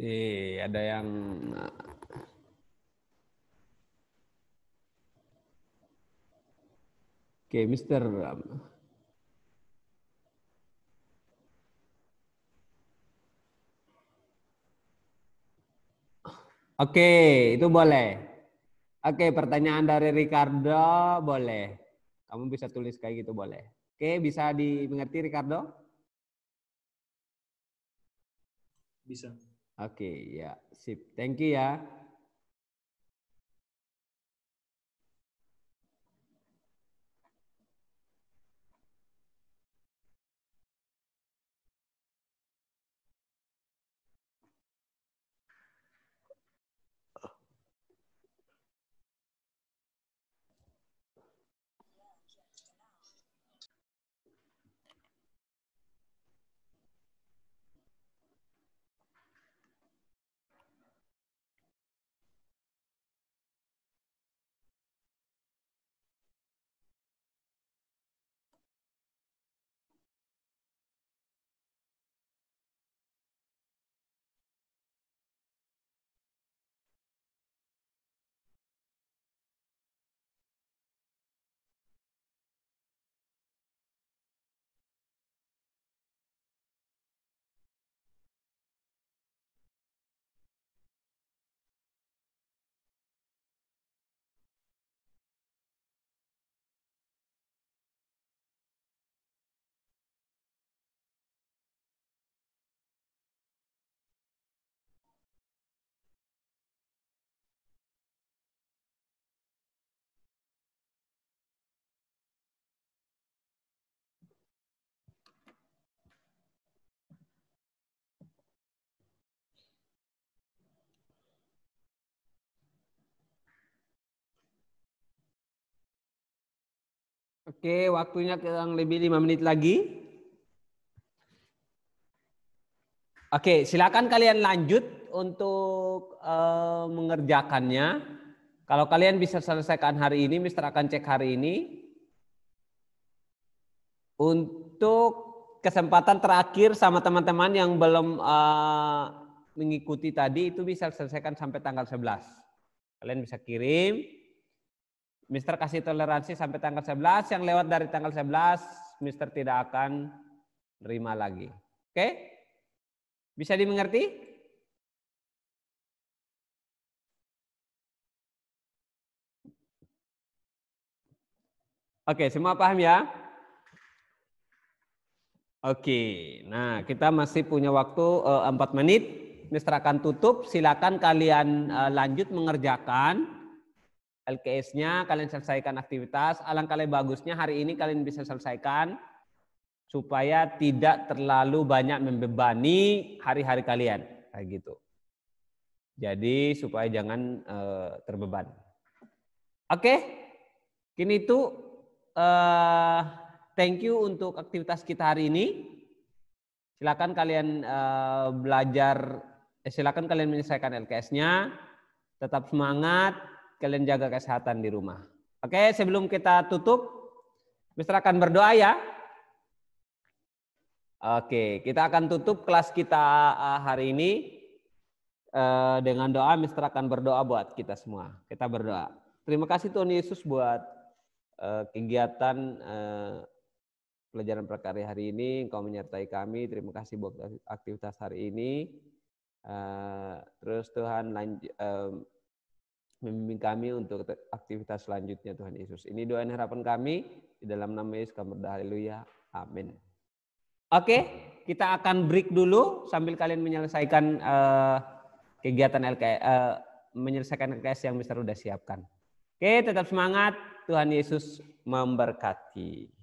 Eh, ada yang Oke, okay, Mister. Um, Oke, itu boleh. Oke, pertanyaan dari Ricardo boleh. Kamu bisa tulis kayak gitu boleh. Oke, bisa dimengerti Ricardo? Bisa. Oke, okay, ya. Sip. Thank you ya. Oke, waktunya kurang lebih lima menit lagi. Oke, silakan kalian lanjut untuk uh, mengerjakannya. Kalau kalian bisa selesaikan hari ini, Mister akan cek hari ini. Untuk kesempatan terakhir sama teman-teman yang belum uh, mengikuti tadi itu bisa selesaikan sampai tanggal 11. Kalian bisa kirim Mister kasih toleransi sampai tanggal 11, yang lewat dari tanggal 11, Mister tidak akan terima lagi. Oke? Bisa dimengerti? Oke, semua paham ya? Oke, nah kita masih punya waktu uh, eh, 4 menit. Mister akan tutup, silakan kalian uh, lanjut mengerjakan LKS-nya, kalian selesaikan aktivitas. Alangkah lebih bagusnya hari ini kalian bisa selesaikan supaya tidak terlalu banyak membebani hari-hari kalian. Kayak gitu. Jadi supaya jangan uh, terbeban. Oke, kini itu uh, thank you untuk aktivitas kita hari ini. Silakan kalian uh, belajar, eh, silakan kalian menyelesaikan LKS-nya. Tetap semangat, kalian jaga kesehatan di rumah. Oke, sebelum kita tutup, Mister akan berdoa ya. Oke, kita akan tutup kelas kita eh, hari ini eh, dengan doa. Mister akan berdoa buat kita semua. Kita berdoa. Terima kasih Tuhan Yesus buat eh, kegiatan pelajaran prakarya hari ini. Engkau menyertai kami. Terima kasih buat aktivitas hari ini. Terus Tuhan lanjut Membimbing kami untuk aktivitas selanjutnya Tuhan Yesus. Ini doa dan harapan kami. Di dalam nama Yesus kami berdoa. Haleluya. Amin. Oke, kita akan break dulu sambil kalian menyelesaikan uh, kegiatan LKS, uh, eh, menyelesaikan LKS yang Mister sudah siapkan. Oke, tetap semangat. Tuhan Yesus memberkati.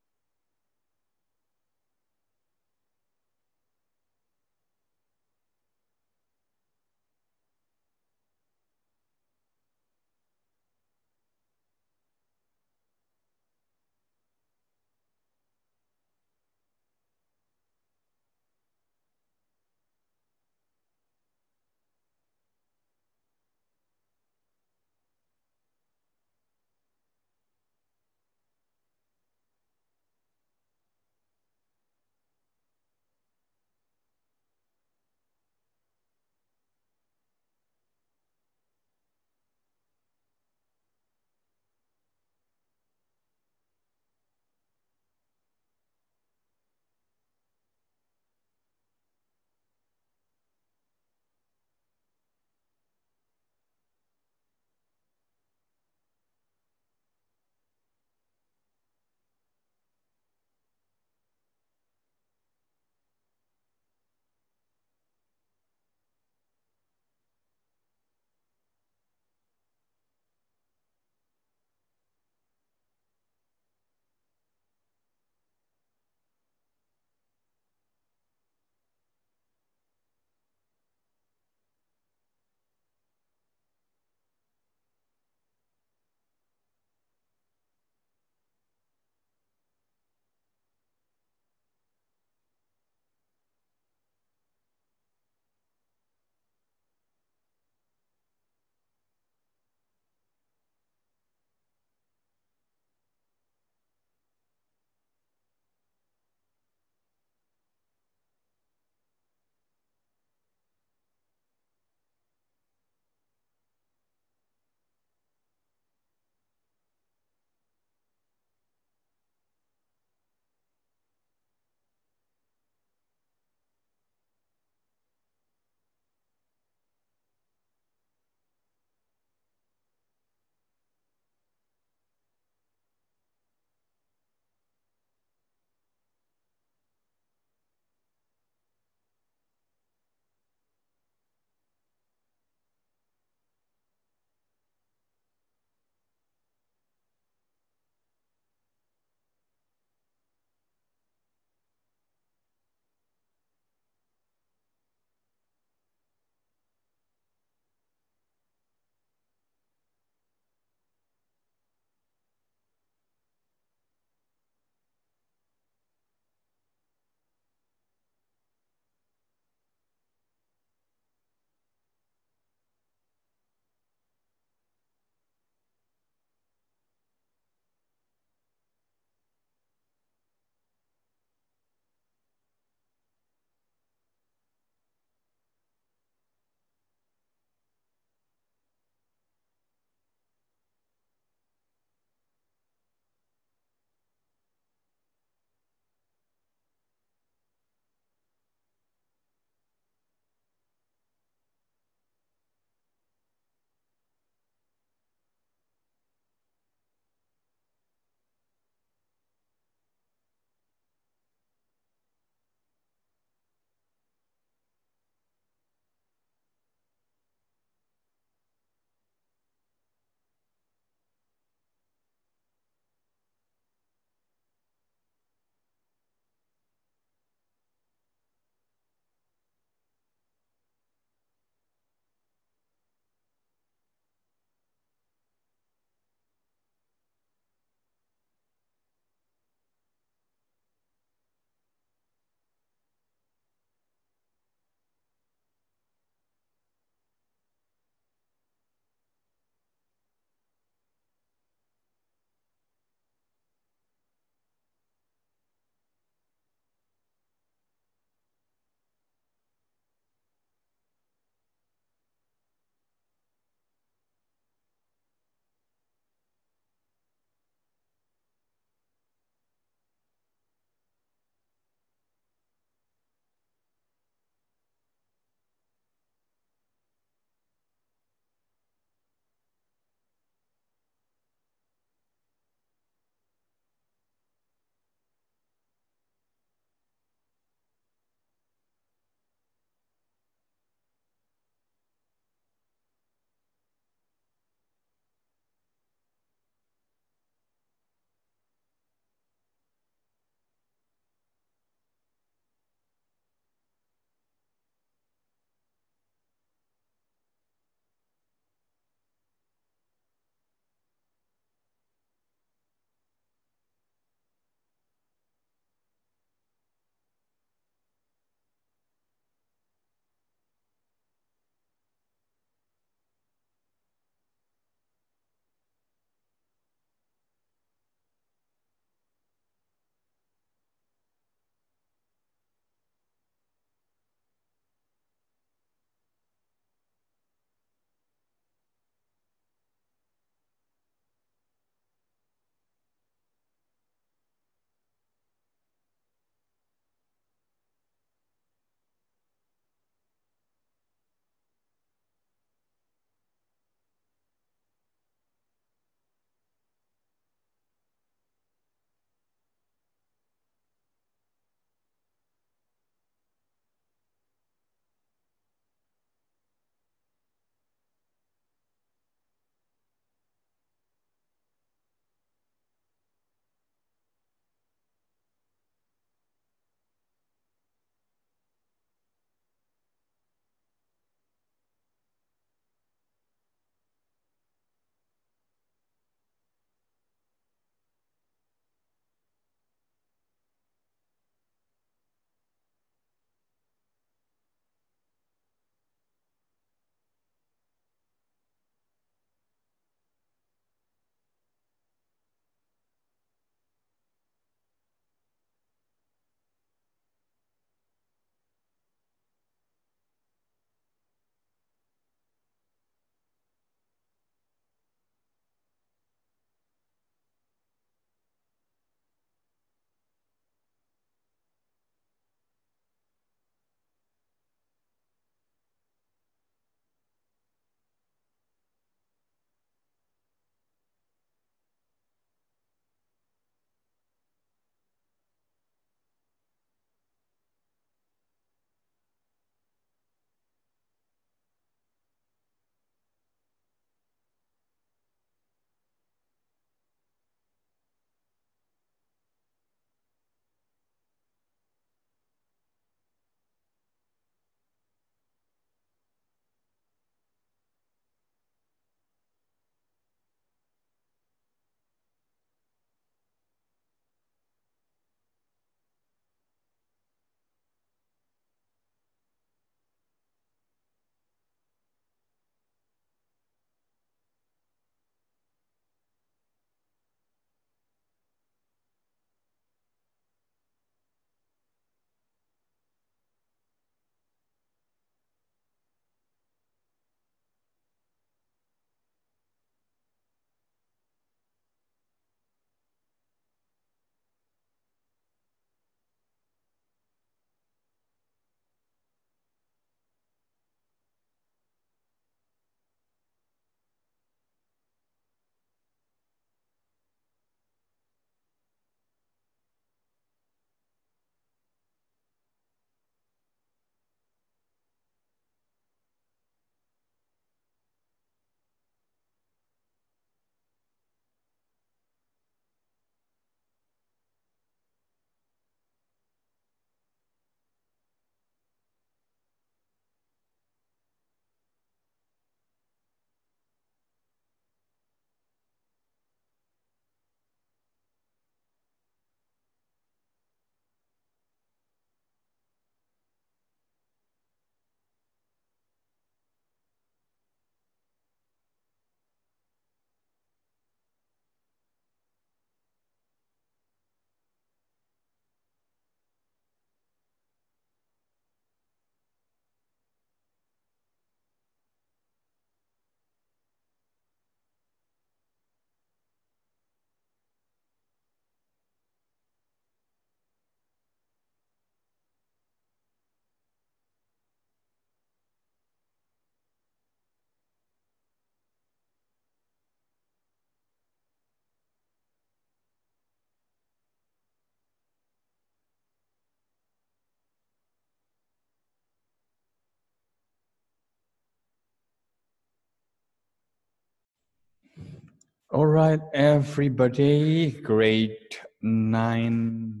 All right, everybody, grade 9B.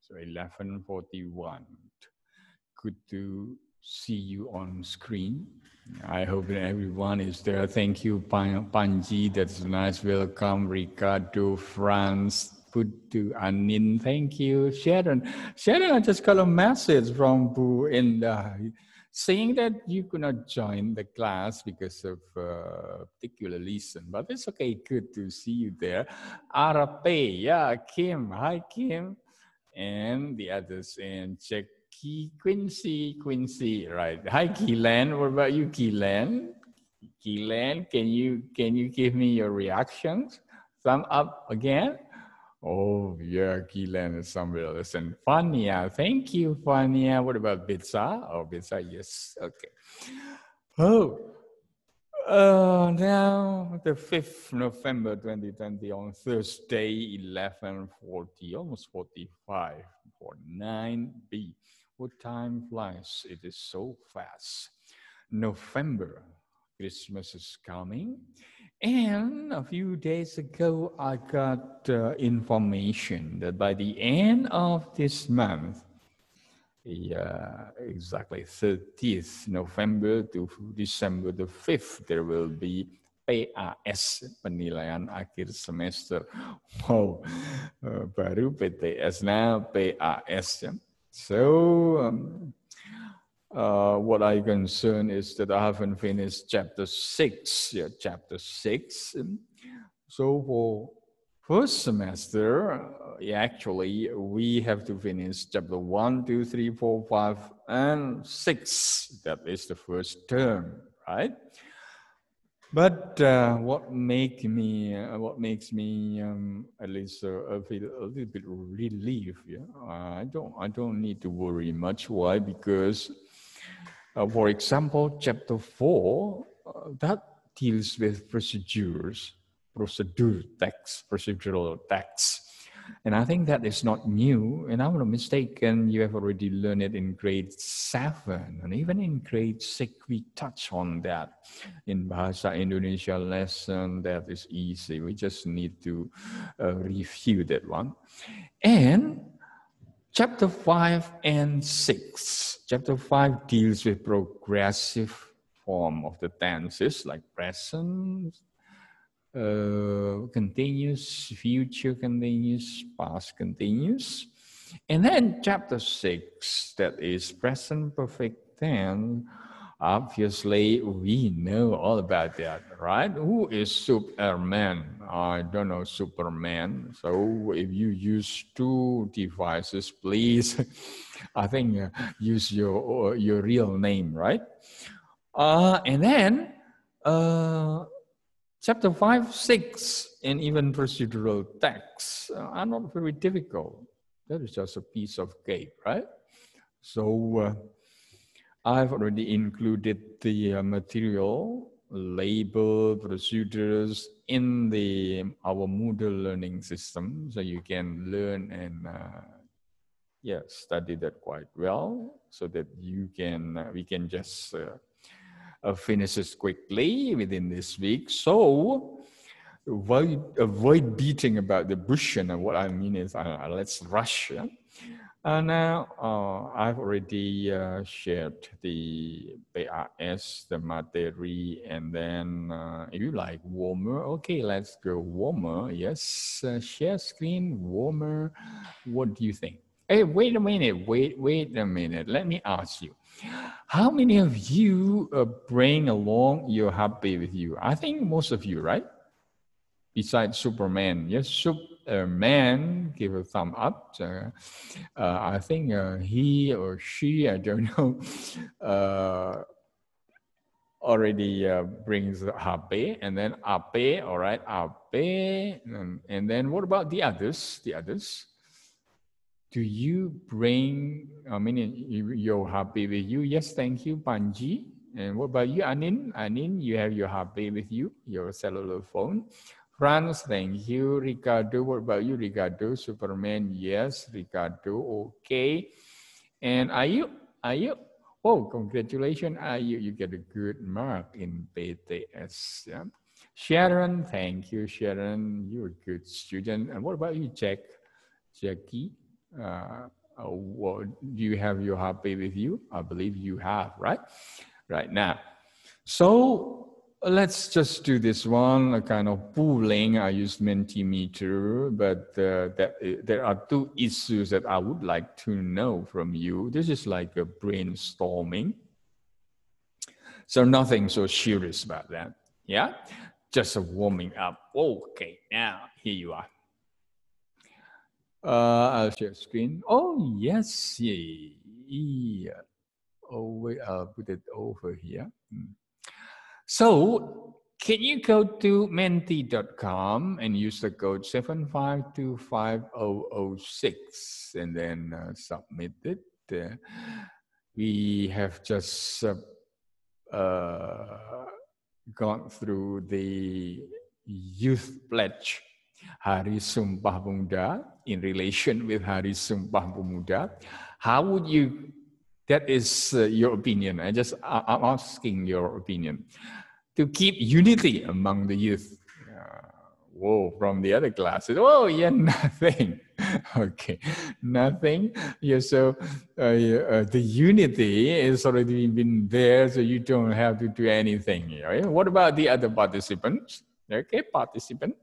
So 1141. Good to see you on screen. I hope that everyone is there. Thank you, Panji. That's nice. Welcome, Ricardo, Franz, Putu, Anin. Thank you, Sharon. Sharon, I just got a message from Bu in the saying that you could not join the class because of a uh, particular reason, but it's okay. Good to see you there. Arape, yeah, Kim. Hi, Kim. And the others, and check Quincy, Quincy, right? Hi, Keelan. What about you, Keelan? Keelan, can you can you give me your reactions? Thumb up again. Oh, yeah, Gilan is somewhere else. And Fania, thank you, Fania. What about Bitsa? Oh, Bitsa, yes. Okay. Oh, uh, now the 5th November 2020 on Thursday, 11.40, almost 45 for 9B. What time flies? It is so fast. November, Christmas is coming. And a few days ago, I got uh, information that by the end of this month, yeah, uh, exactly 30th November to December the 5th, there will be PAS penilaian akhir semester. Wow, uh, baru PTS now PAS. So um, uh, what I concern is that I haven't finished chapter six Yeah, Chapter six. So for first semester, uh, actually, we have to finish chapter one, two, three, four, five, and six. That is the first term, right? But uh, what make me, uh, what makes me um, at least uh, feel a little bit relieved. Yeah? I don't, I don't need to worry much. Why? Because uh, for example, chapter 4, uh, that deals with procedures, procedure text, procedural text. And I think that is not new. And I'm not mistaken, you have already learned it in grade seven. And even in grade six, we touch on that in Bahasa Indonesia lesson. That is easy. We just need to uh, review that one. And Chapter 5 and 6. Chapter 5 deals with progressive form of the tenses like present, uh, continuous, future continuous, past continuous. And then chapter 6, that is present perfect tense, Obviously, we know all about that, right? Who is Superman? I don't know Superman. So if you use two devices, please, I think uh, use your your real name, right? Uh, and then uh, chapter five, six, and even procedural texts uh, are not very difficult. That is just a piece of cake, right? So. Uh, I've already included the uh, material, label, procedures in the um, our Moodle learning system, so you can learn and uh, yeah, study that quite well, so that you can uh, we can just uh, uh, finish this quickly within this week. So avoid, avoid beating about the bush, and what I mean is uh, let's rush. Yeah? And uh, now uh, I've already uh, shared the BRS, the materi, and then uh, if you like warmer, okay, let's go warmer. Yes, uh, share screen, warmer. What do you think? Hey, wait a minute, wait, wait a minute. Let me ask you. How many of you uh, bring along your happy with you? I think most of you, right? Besides Superman, yes, Superman a man give a thumb up. uh, I think uh, he or she, I don't know, uh, already uh, brings Abe and then Abe, all right, Abe. And, and then what about the others? The others? Do you bring, I mean, your Habe with you? Yes, thank you, Panji. And what about you, Anin? Anin, you have your Habe with you, your cellular phone. France, thank you. Ricardo, what about you, Ricardo? Superman, yes. Ricardo, okay. And are you, are you? Oh, congratulations, Are You You get a good mark in BTS. Yeah? Sharon, thank you, Sharon. You're a good student. And what about you, Jack? Jackie, uh, oh, what, do you have your happy with you? I believe you have, right? Right now. So Let's just do this one, a kind of pooling. I use Mentimeter, but uh, that, uh, there are two issues that I would like to know from you. This is like a brainstorming. So nothing so serious about that. Yeah, just a warming up. Okay, now here you are. Uh, I'll share screen. Oh, yes. Yeah. Oh, wait, I'll put it over here. Mm. So can you go to menti.com and use the code 7525006 and then uh, submit it? Uh, we have just uh, uh gone through the youth pledge Hari Sumpah Pemuda in relation with Hari Sumpah Pemuda. How would you that is uh, your opinion. I just I'm asking your opinion to keep unity among the youth. Uh, whoa, from the other classes. Oh, yeah, nothing. okay, nothing. Yeah, so uh, uh, the unity is already been there, so you don't have to do anything. Right? What about the other participants? Okay, participant.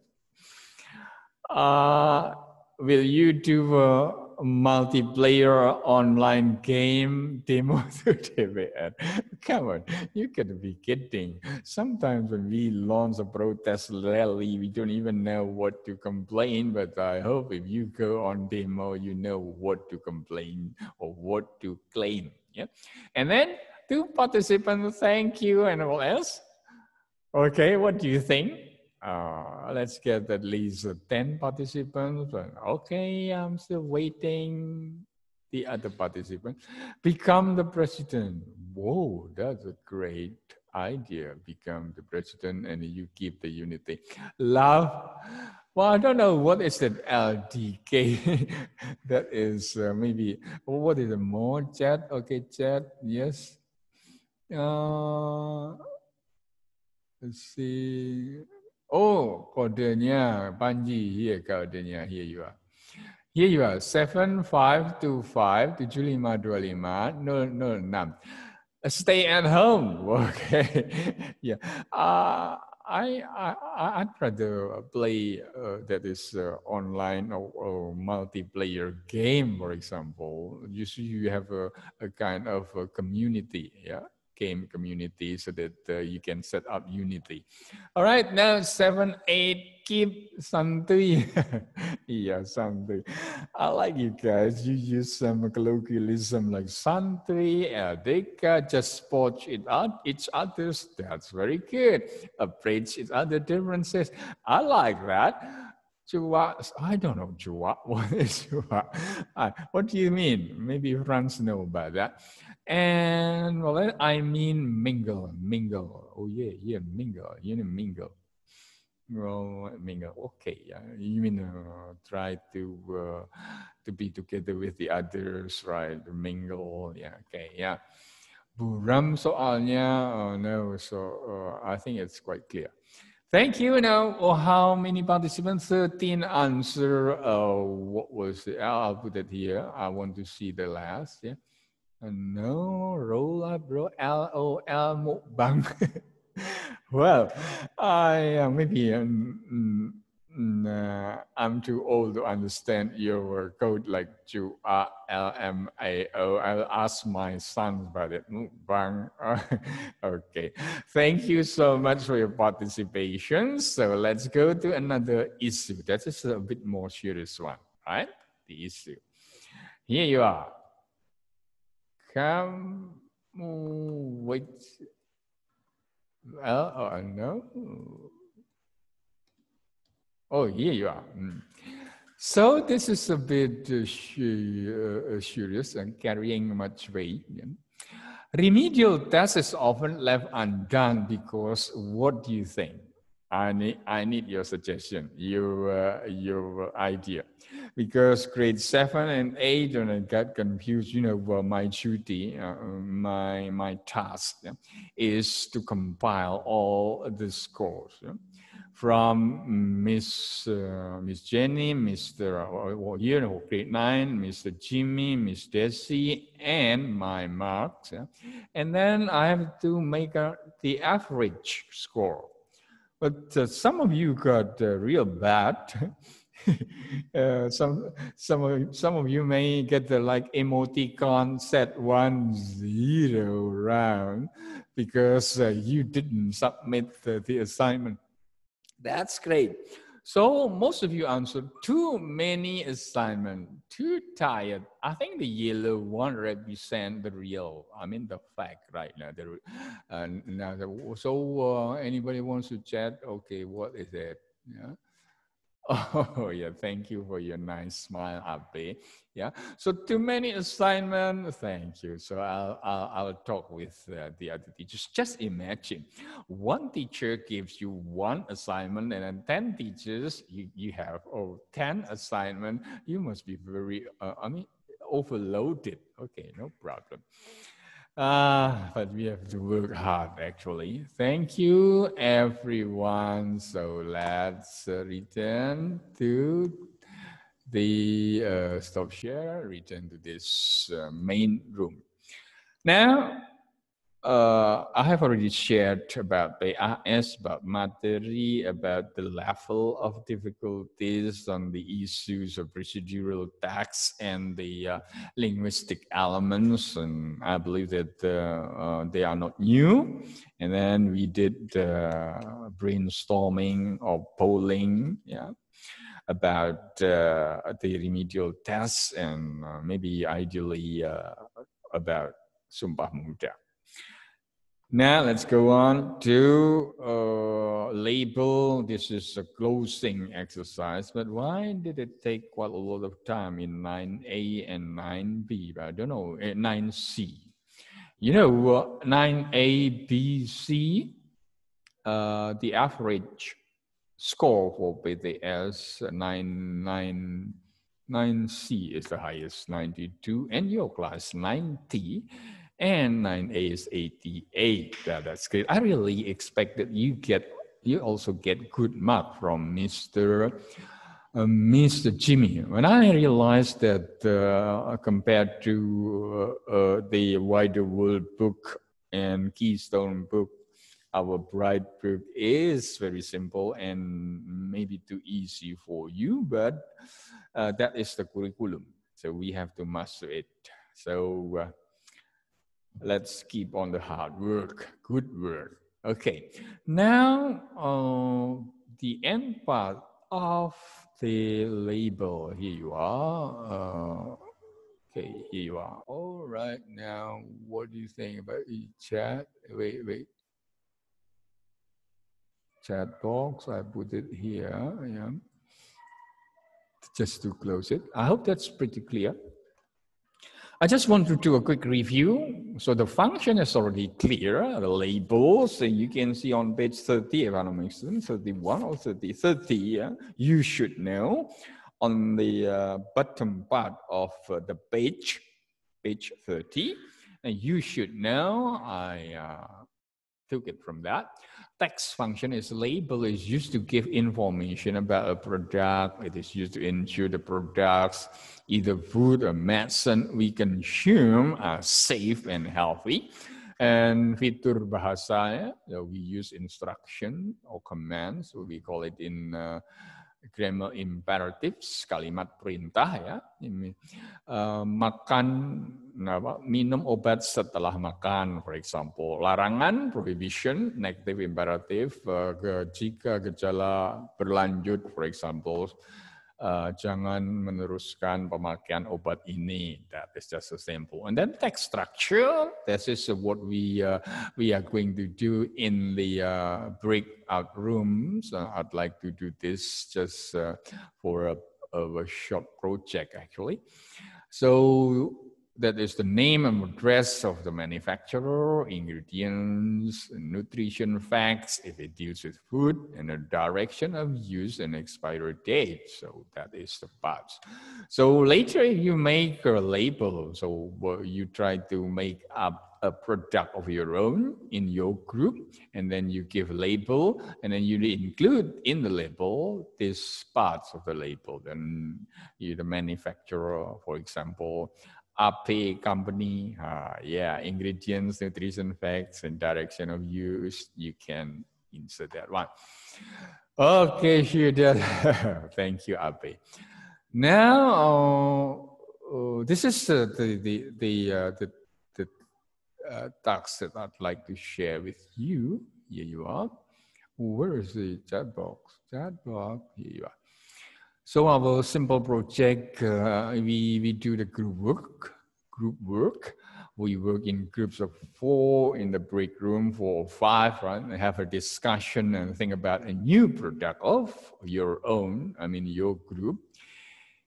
Uh, will you do? Uh, multiplayer online game demo certificate. Come on, you could be kidding. Sometimes when we launch a protest rally, we don't even know what to complain, but I hope if you go on demo, you know what to complain or what to claim. Yeah. And then two participants, thank you and all else. Okay, what do you think? Uh, let's get at least 10 participants. okay, I'm still waiting. The other participant, become the president. Whoa, that's a great idea. Become the president and you keep the unity. Love. Well, I don't know what is that LDK. that is uh, maybe, what is it, more chat? Okay, chat, yes. Uh, let's see. Oh, kodenya Panji. Here kodenya. Here you are. Here Seven five two five tujuh lima dua lima nol nol enam. Stay at home. Okay. yeah. Uh, I I try to play uh, that is uh, online or, multiplayer game, for example. You see, you have a a kind of a community. Yeah. game community so that uh, you can set up unity. All right, now seven, eight, keep santui. yeah, santui. I like you guys. You use some colloquialism like santui, adeka, just support it out, each other's. That's very good. Appreciate each other differences. I like that. Jua, I don't know Jua, What is Juwa? What do you mean? Maybe France know about that. And well, then I mean mingle, mingle. Oh yeah, yeah, mingle. You know mingle. Well, mingle. Okay, yeah. You mean uh, try to uh, to be together with the others, right? Mingle. Yeah. Okay. Yeah. Buram soalnya, oh no. So uh, I think it's quite clear. Thank you. Now, uh, oh, how many participants? 13 answer. Uh, what was it? I'll put it here. I want to see the last. Yeah. Uh, no, roll up, roll L O L bang. well, I uh, maybe um, mm, nah, I'm too old to understand your code like you are LMAO. I'll ask my son about it. Mm, bang. okay. Thank you so much for your participation. So let's go to another issue. That is a bit more serious one, right? The issue. Here you are. Come wait. Well, oh, no. Oh, here you are. Mm. So this is a bit uh, uh, uh serious and carrying much weight. Yeah? Remedial test is often left undone because what do you think? I need, I need your suggestion, your, uh, your idea. Because grade seven and eight, and I got confused, you know, well, my duty, uh, my, my task yeah, is to compile all the scores. Yeah? from Miss uh, Miss Jenny, Mr. Year of grade nine, Mr. Jimmy, Miss Desi, and my marks. And then I have to make the average score. But uh, some of you got uh, real bad. Uh, some some of some of you may get the like emoticon set one zero round because uh, you didn't submit the, the assignment that's great. So most of you answered too many assignment, too tired. I think the yellow one represent the real. I mean the fact right now. The, uh, now the, so uh, anybody wants to chat? Okay, what is it? Yeah. Oh yeah, thank you for your nice smile, Abhi. Yeah, so too many assignment. Thank you. So I'll I'll, I'll talk with uh, the other teachers. Just imagine, one teacher gives you one assignment, and then ten teachers you you have oh 10 assignment. You must be very uh, I mean overloaded. Okay, no problem. Uh, but we have to work hard actually. Thank you everyone. So let's return to the uh, stop share, return to this uh, main room. Now uh, I have already shared about the AS, about Materi, about the level of difficulties on the issues of procedural tax and the uh, linguistic elements. And I believe that uh, uh they are not new. And then we did uh, brainstorming or polling. Yeah about uh, the remedial tests and uh, maybe ideally uh, about Sumpah Muda. Now let's go on to uh, label. This is a closing exercise, but why did it take quite a lot of time in 9A and 9B? I don't know, 9C. Eh, you know, uh, 9A, B, C, uh, the average score for BTS, 9, 9, 9C is the highest, 92, and your class, 90 and 9A is 88. that's great. I really expect that you get you also get good mark from Mr. Uh, Mr. Jimmy. When I realized that uh, compared to uh, uh, the wider world book and Keystone book, our Bright book is very simple and maybe too easy for you, but uh, that is the curriculum. So we have to master it. So uh, Let's keep on the hard work, good work. Okay, now uh, the end part of the label. Here you are. Uh, Okay, here you are. All right, now what do you think about chat? Wait, wait. Chat box, I put it here. Yeah. Just to close it. I hope that's pretty clear. I just want to do a quick review. So the function is already clear, the labels, you can see on page 30, if I don't make sense, 31 or 30, 30, yeah, you should know. On the uh, bottom part of uh, the page, page 30, and you should know I uh, took it from that. Text function is label is used to give information about a product. It is used to ensure the products, either food or medicine we consume are safe and healthy. And fitur bahasa, we use instruction or commands, we call it in uh, grammar imperatives, kalimat perintah ya, ini eh, makan, minum obat setelah makan, for example, larangan, prohibition, negative imperative, eh, jika gejala berlanjut, for example, uh, jangan meneruskan pemakaian obat ini. That is just a sample. And then text structure, this is what we uh, we are going to do in the uh, breakout rooms. Uh, I'd like to do this just uh, for a, a short project actually. So that is the name and address of the manufacturer, ingredients, nutrition facts, if it deals with food, and the direction of use and expiry date. So that is the parts. So later you make a label. So you try to make up a product of your own in your group and then you give label and then you include in the label these parts of the label then you the manufacturer for example RP company, uh, yeah, ingredients, nutrition facts, and direction of use. You can insert that one. Okay, sure. Thank you, Abe. Now, uh, uh, this is uh, the the the the, uh, the uh, talks that I'd like to share with you. Here you are. Where is the chat box? Chat box. Here you are. So our simple project, uh, we, we do the group work, group work. We work in groups of four in the break room, four or five, right? And have a discussion and think about a new product of your own, I mean your group,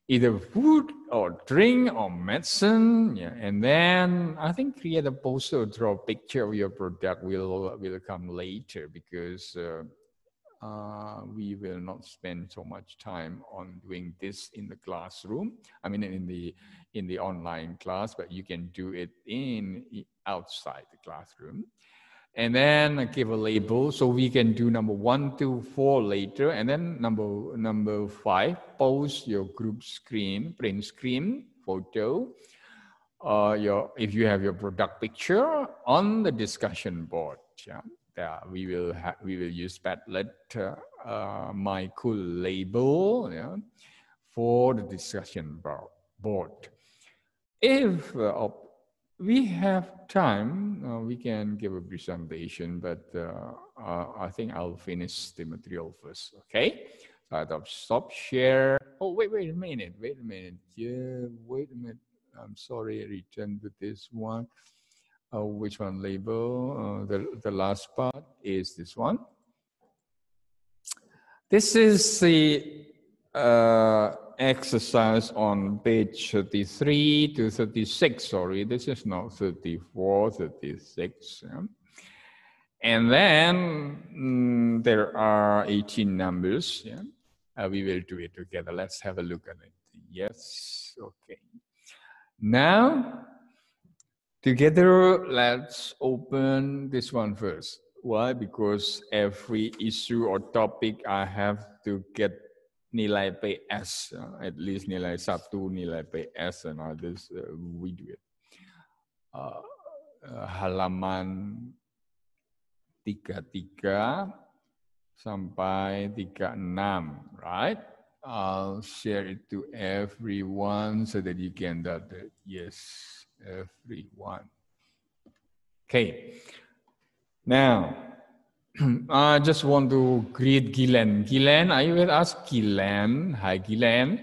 either food or drink or medicine. Yeah. And then I think create a poster or draw a picture of your product will, will come later because uh, uh, we will not spend so much time on doing this in the classroom. I mean, in the in the online class, but you can do it in outside the classroom. And then I give a label so we can do number one to four later. And then number number five, post your group screen, print screen photo. Uh, your if you have your product picture on the discussion board. Yeah yeah, we will ha- we will use Padlet, letter uh, my cool label yeah, for the discussion board. If uh, we have time, uh, we can give a presentation, but uh, uh, I think I'll finish the material first. Okay, so I'll stop share. Oh wait, wait a minute, wait a minute. Yeah, wait a minute. I'm sorry, return to this one uh, which one label? Uh, the, the last part is this one. This is the uh, exercise on page 33 to 36, sorry, this is not 34, 36. Yeah. And then mm, there are 18 numbers. Yeah? Uh, we will do it together. Let's have a look at it. Yes, okay. Now, Together, let's open this one first. Why? Because every issue or topic I have to get nilai PS, uh, at least nilai satu, nilai PS, and others uh, we do it. Uh, uh, halaman 33 sampai 36, right? I'll share it to everyone so that you can that, yes everyone. Okay. Now, I just want to greet Gilan. Gilan, are you with us? Gilan. Hi, Gilan.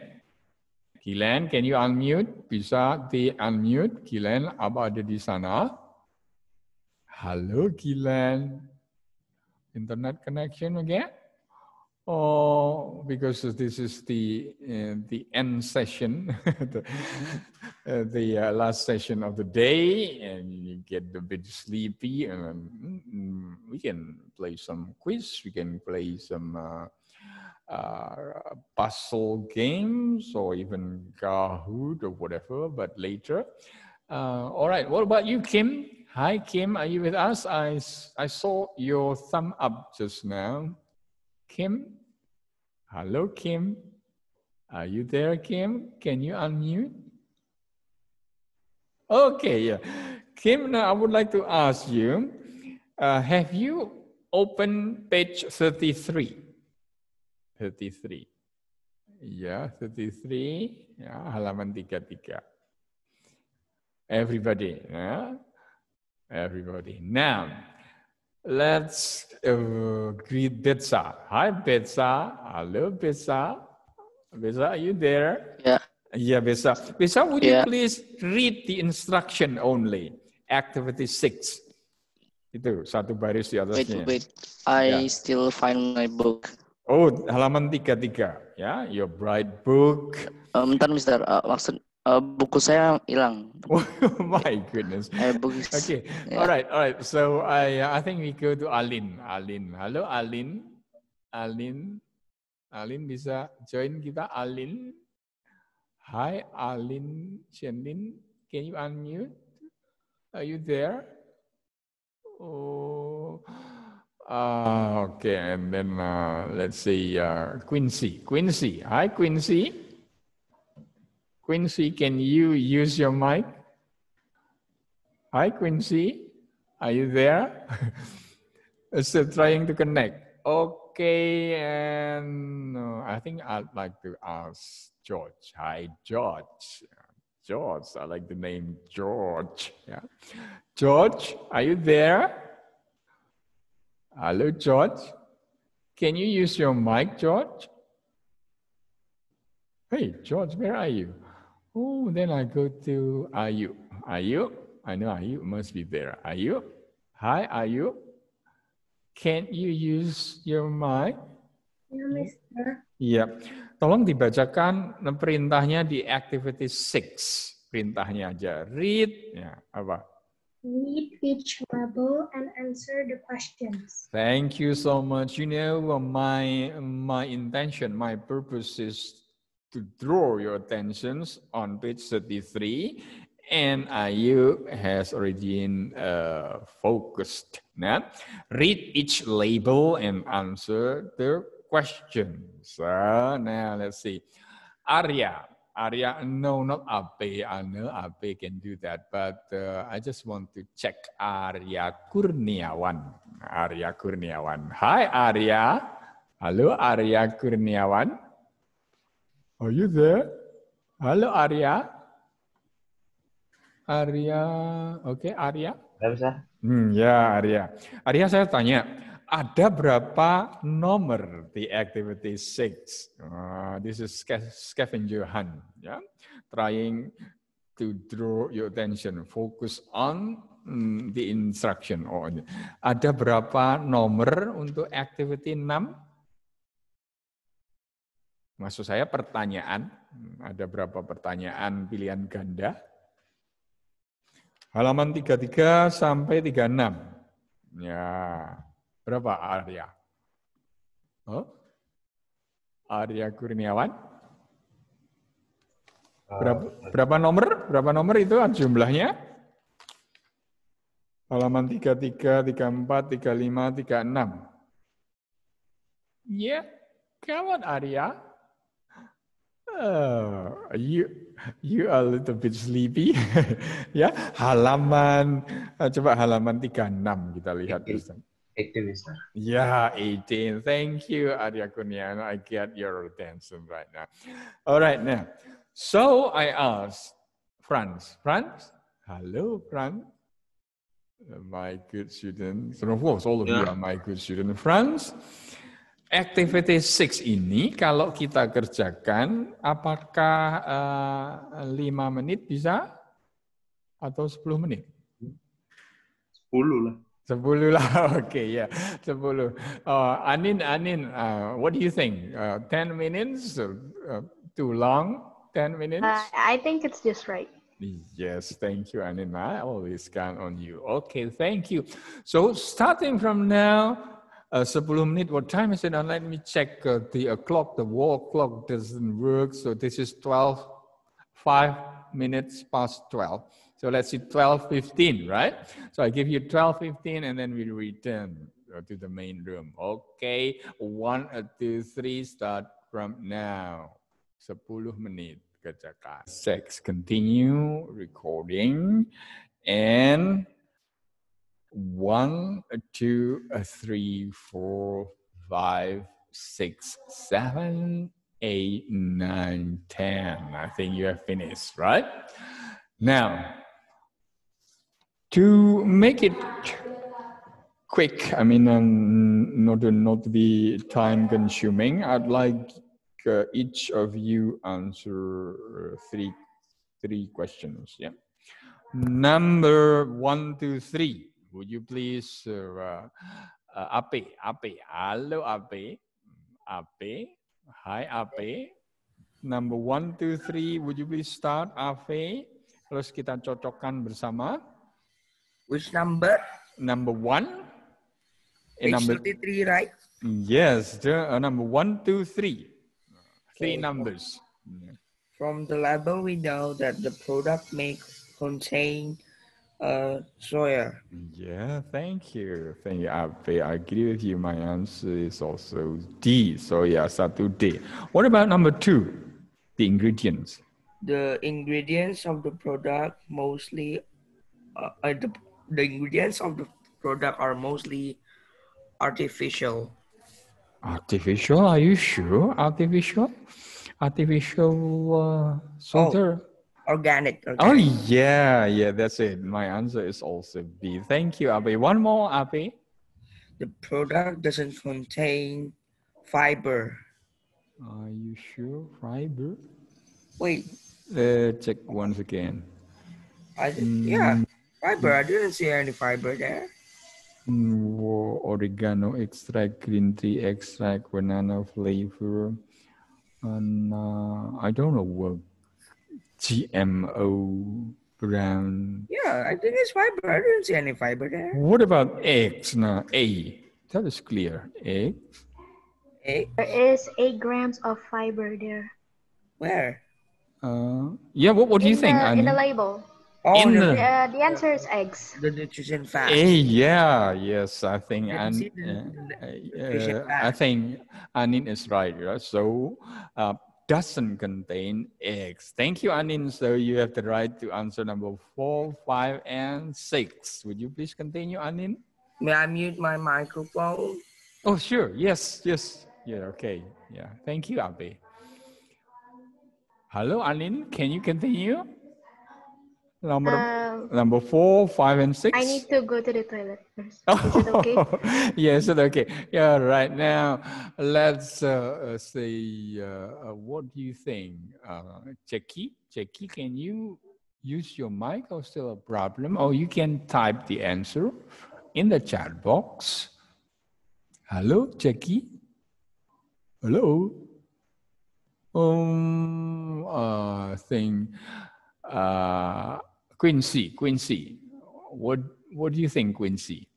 Gilan, can you unmute? Bisa di unmute? Gilan, apa ada di sana? Hello, Gilan. Internet connection again? Oh, because this is the uh, the end session, the, uh, the uh, last session of the day, and you get a bit sleepy, and um, we can play some quiz, we can play some uh, uh, puzzle games, or even Kahoot or whatever, but later. Uh, all right, what about you, Kim? Hi, Kim, are you with us? I, I saw your thumb up just now. Kim? Hello, Kim. Are you there, Kim? Can you unmute? Okay, yeah. Kim, now I would like to ask you, uh, have you opened page 33? 33. Yeah, 33. Yeah, halaman 33. Everybody, yeah? Everybody. Now, Let's uh, greet Betsa. Hi Betsa. Hello Betsa. Betsa, are you there? Yeah. Yeah, Betsa. Betsa, would yeah. you please read the instruction only? Activity six. Itu satu baris di atasnya. Wait, wait. I yeah. still find my book. Oh, halaman tiga tiga. ya. Yeah, your bright book. Um, bentar, Mister. Uh, maksud Uh, buku saya hilang. Oh my goodness. I eh, books. Okay. Yeah. alright alright. So I uh, I think we go to Alin. Alin. Halo Alin. Alin. Alin bisa join kita Alin. Hi Alin Chenlin. Can you unmute? Are you there? Oh. Uh, okay. And then uh, let's see. Uh, Quincy. Quincy. Hi Quincy. Quincy, can you use your mic? Hi, Quincy. Are you there? Still trying to connect. Okay, and I think I'd like to ask George. Hi, George. George, I like the name George. Yeah. George, are you there? Hello, George. Can you use your mic, George? Hey, George, where are you? Oh, then I go to Ayu. Ayu, I know Ayu must be there. Ayu, hi Ayu. Can you use your mic? No, mister. Iya. Tolong dibacakan perintahnya di activity 6. Perintahnya aja. Read. Ya, apa? Read each level and answer the questions. Thank you so much. You know, my my intention, my purpose is to draw your attentions on page 33 and Iu has already uh, focused. Now, Read each label and answer the questions. Uh, now let's see. Arya, Arya, no, not Abe. I know Abe can do that, but uh, I just want to check Arya Kurniawan. Arya Kurniawan. Hi Arya. Hello, Arya Kurniawan. Are you there? Halo Arya. Arya, oke okay, Arya. Tidak bisa. Hmm, ya Arya. Arya saya tanya, ada berapa nomor di activity 6? Uh, ah, this is scavenger hunt. Ya? Yeah? Trying to draw your attention, focus on mm, the instruction. Oh, ada berapa nomor untuk activity 6? Maksud saya pertanyaan, ada berapa pertanyaan pilihan ganda. Halaman 33 sampai 36. Ya, berapa Arya? Oh? Arya Kurniawan? Berapa, ah, berapa nomor? Berapa nomor itu jumlahnya? Halaman 33, 34, 35, 36. Ya, yeah. come on Arya. Uh, you you are a little bit sleepy. ya, yeah? halaman uh, coba halaman 36 kita lihat 18, Ustaz. 18 Yeah, 18. Thank you Arya Kunian. I get your attention right now. All right now. So I asked Franz. Franz? Hello Franz. Uh, my good student. So of course all of yeah. you are my good student. Franz, activity 6 ini kalau kita kerjakan apakah uh, eh, 5 menit bisa atau 10 menit? 10 lah. 10 lah. Oke okay, ya. Yeah. 10. Uh, Anin Anin uh, what do you think? Uh, 10 minutes uh, too long? 10 minutes? Uh, I think it's just right. Yes, thank you, Anin. I always count on you. Okay, thank you. So starting from now, uh, sepuluh menit, what time is it? And uh, let me check uh, the clock, the wall clock doesn't work. So this is 12, five minutes past 12. So let's see 12.15, right? So I give you 12.15 and then we return uh, to the main room. Okay, one, uh, two, three, start from now. Sepuluh menit kerjakan. Six, continue recording and one, two, three, four, five, six, seven, eight, nine, ten. I think you have finished, right? Now, to make it quick, I mean, um, not to not be time consuming, I'd like uh, each of you answer uh, three three questions. Yeah, number one, two, three. Would you please, uh, uh, Ape, Ape, hello Ape, Ape, hi Ape. Number one, two, three, would you please start Ape? Terus kita cocokkan bersama. Which number? Number one. Page number, 33, right? Yes, the, uh, number one, two, three. Three numbers. From the label, we know that the product may contain uh, Sawyer. Yeah, thank you. Thank you. I, I agree with you. My answer is also D. So yeah, satu D. What about number two? The ingredients. The ingredients of the product mostly, uh, uh, the, the ingredients of the product are mostly artificial. Artificial? Are you sure? Artificial? Artificial uh, oh, center? Oh organic, organic. Oh yeah, yeah, that's it. My answer is also B. Thank you, Abby. One more, Abby. The product doesn't contain fiber. Are you sure fiber? Wait. Uh, check once again. I yeah, mm. fiber. I didn't see any fiber there. Mm, Whoa, oregano extract, green tea extract, banana flavor, and uh, I don't know what GMO brown. Yeah, I think it's fiber. I didn't see any fiber there. What about eggs? No, A. That is clear. Eggs. Eggs. There is eight grams of fiber there. Where? Uh, yeah. What What do in you the, think? In the label. Oh, in the, the, uh, the answer is eggs. The nutrition fact. A, yeah. Yes, I think. And uh, uh I think Anin is right. Right. So. Uh, doesn't contain eggs. Thank you, Anin. So you have the right to answer number four, five, and six. Would you please continue, Anin? May I mute my microphone? Oh, sure. Yes, yes. Yeah, okay. Yeah. Thank you, Abby. Hello, Anin. Can you continue? Number um, number four, five, and six. I need to go to the toilet first. is it okay? yes, it's okay. Yeah, right now, let's uh, uh see. Uh, uh, what do you think, uh, Jackie? Jackie, can you use your mic or still a problem? Or you can type the answer in the chat box. Hello, Jackie. Hello. Um, I think. Uh, uh Quincy, Quincy. What what do you think, Quincy?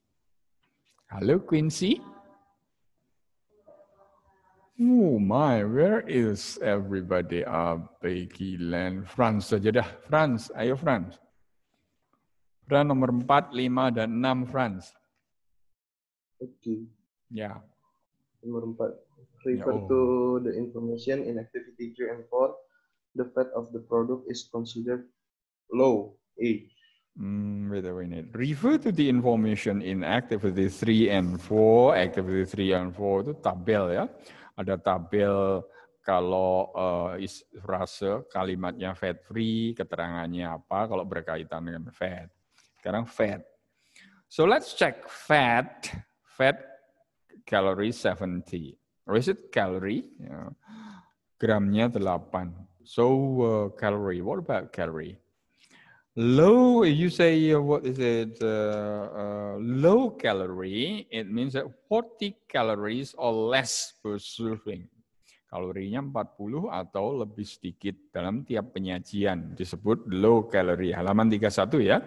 Hello, Quincy. Oh my, where is everybody? Ah, Land, France saja dah. France, ayo France. Peran nomor 4, 5, dan 6 France. Oke. Okay. Ya. Nomor 4. Ya refer oh. to the information in activity 3 and 4. The fat of the product is considered low. A. Mm, wait a minute. Refer to the information in activity 3 and 4. Activity 3 and 4 itu tabel ya. Ada tabel kalau uh, is, frase kalimatnya fat free, keterangannya apa kalau berkaitan dengan fat. Sekarang fat. So let's check fat. Fat calorie 70. is it calorie? Yeah. Gramnya 8. So uh, calorie, what about calorie? Low, you say, uh, what is it? Uh, uh, low calorie, it means that 40 calories or less per serving. Kalorinya 40 atau lebih sedikit dalam tiap penyajian. Disebut low calorie. Halaman 31 ya.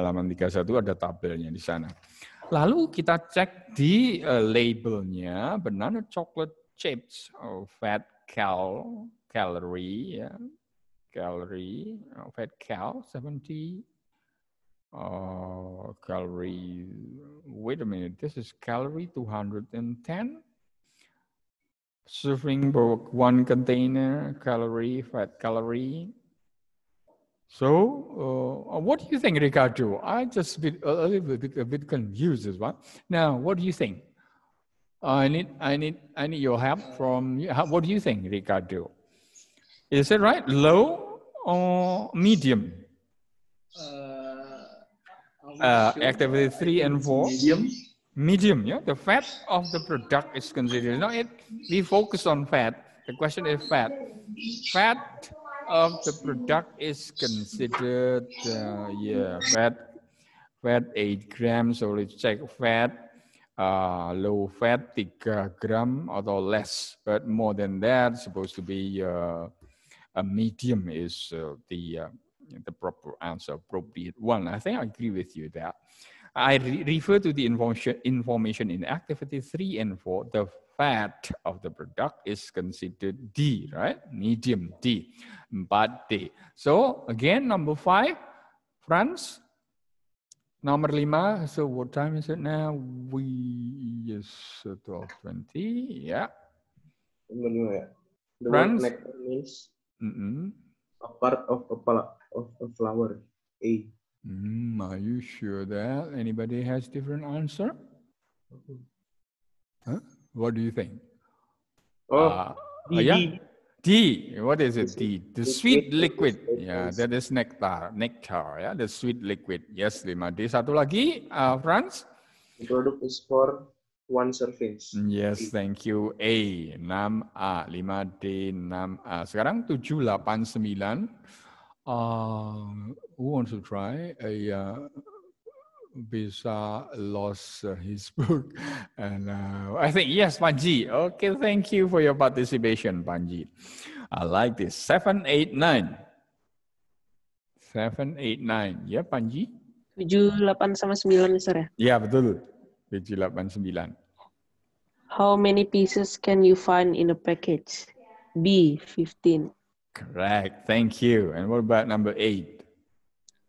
Halaman 31 ada tabelnya di sana. Lalu kita cek di uh, labelnya, benar Chocolate chips, oh, fat cal, calorie, ya. calorie uh, fat cal 70 uh, calorie wait a minute this is calorie 210 serving per one container calorie fat calorie so uh, what do you think ricardo i just bit, a little bit a bit confused as well now what do you think i need i need i need your help from you what do you think ricardo is it right low or medium? Uh, uh activity three and four. Medium. Medium, yeah. The fat of the product is considered. Now, it we focus on fat. The question is fat. Fat of the product is considered. Uh, yeah, fat. Fat eight grams. So let's check fat. Uh, low fat 3 gram or less, but more than that supposed to be uh, a medium is uh, the uh, the proper answer, appropriate one. I think I agree with you there. I re- refer to the information, information in activity three and four. The fat of the product is considered D, right? Medium D, but D. So again, number five, France. Number lima. So what time is it now? We yes, twelve twenty. Yeah. France. Mm-hmm. A part of a, of a flower. A. Mm, are you sure that anybody has different answer? Mm-hmm. Huh? What do you think? Oh, uh, D, uh, yeah. D. What is it? D. The sweet liquid. Yeah, that is nectar. Nectar. Yeah, the sweet liquid. Yes, lima D. Satu lagi, uh, Franz. The product is for one surface. Yes, thank you. A, 6A, 5D, 6A. Sekarang 789. 8, Uh, who wants to try? A, uh, Bisa lost uh, his book. And uh, I think, yes, Panji. Okay, thank you for your participation, Panji. I like this. 789. 789. Ya, yeah, Panji? 7, 8, sama 9, Mister ya? Yeah, betul. 89. How many pieces can you find in a package? B, 15. Correct. Thank you. And what about number eight?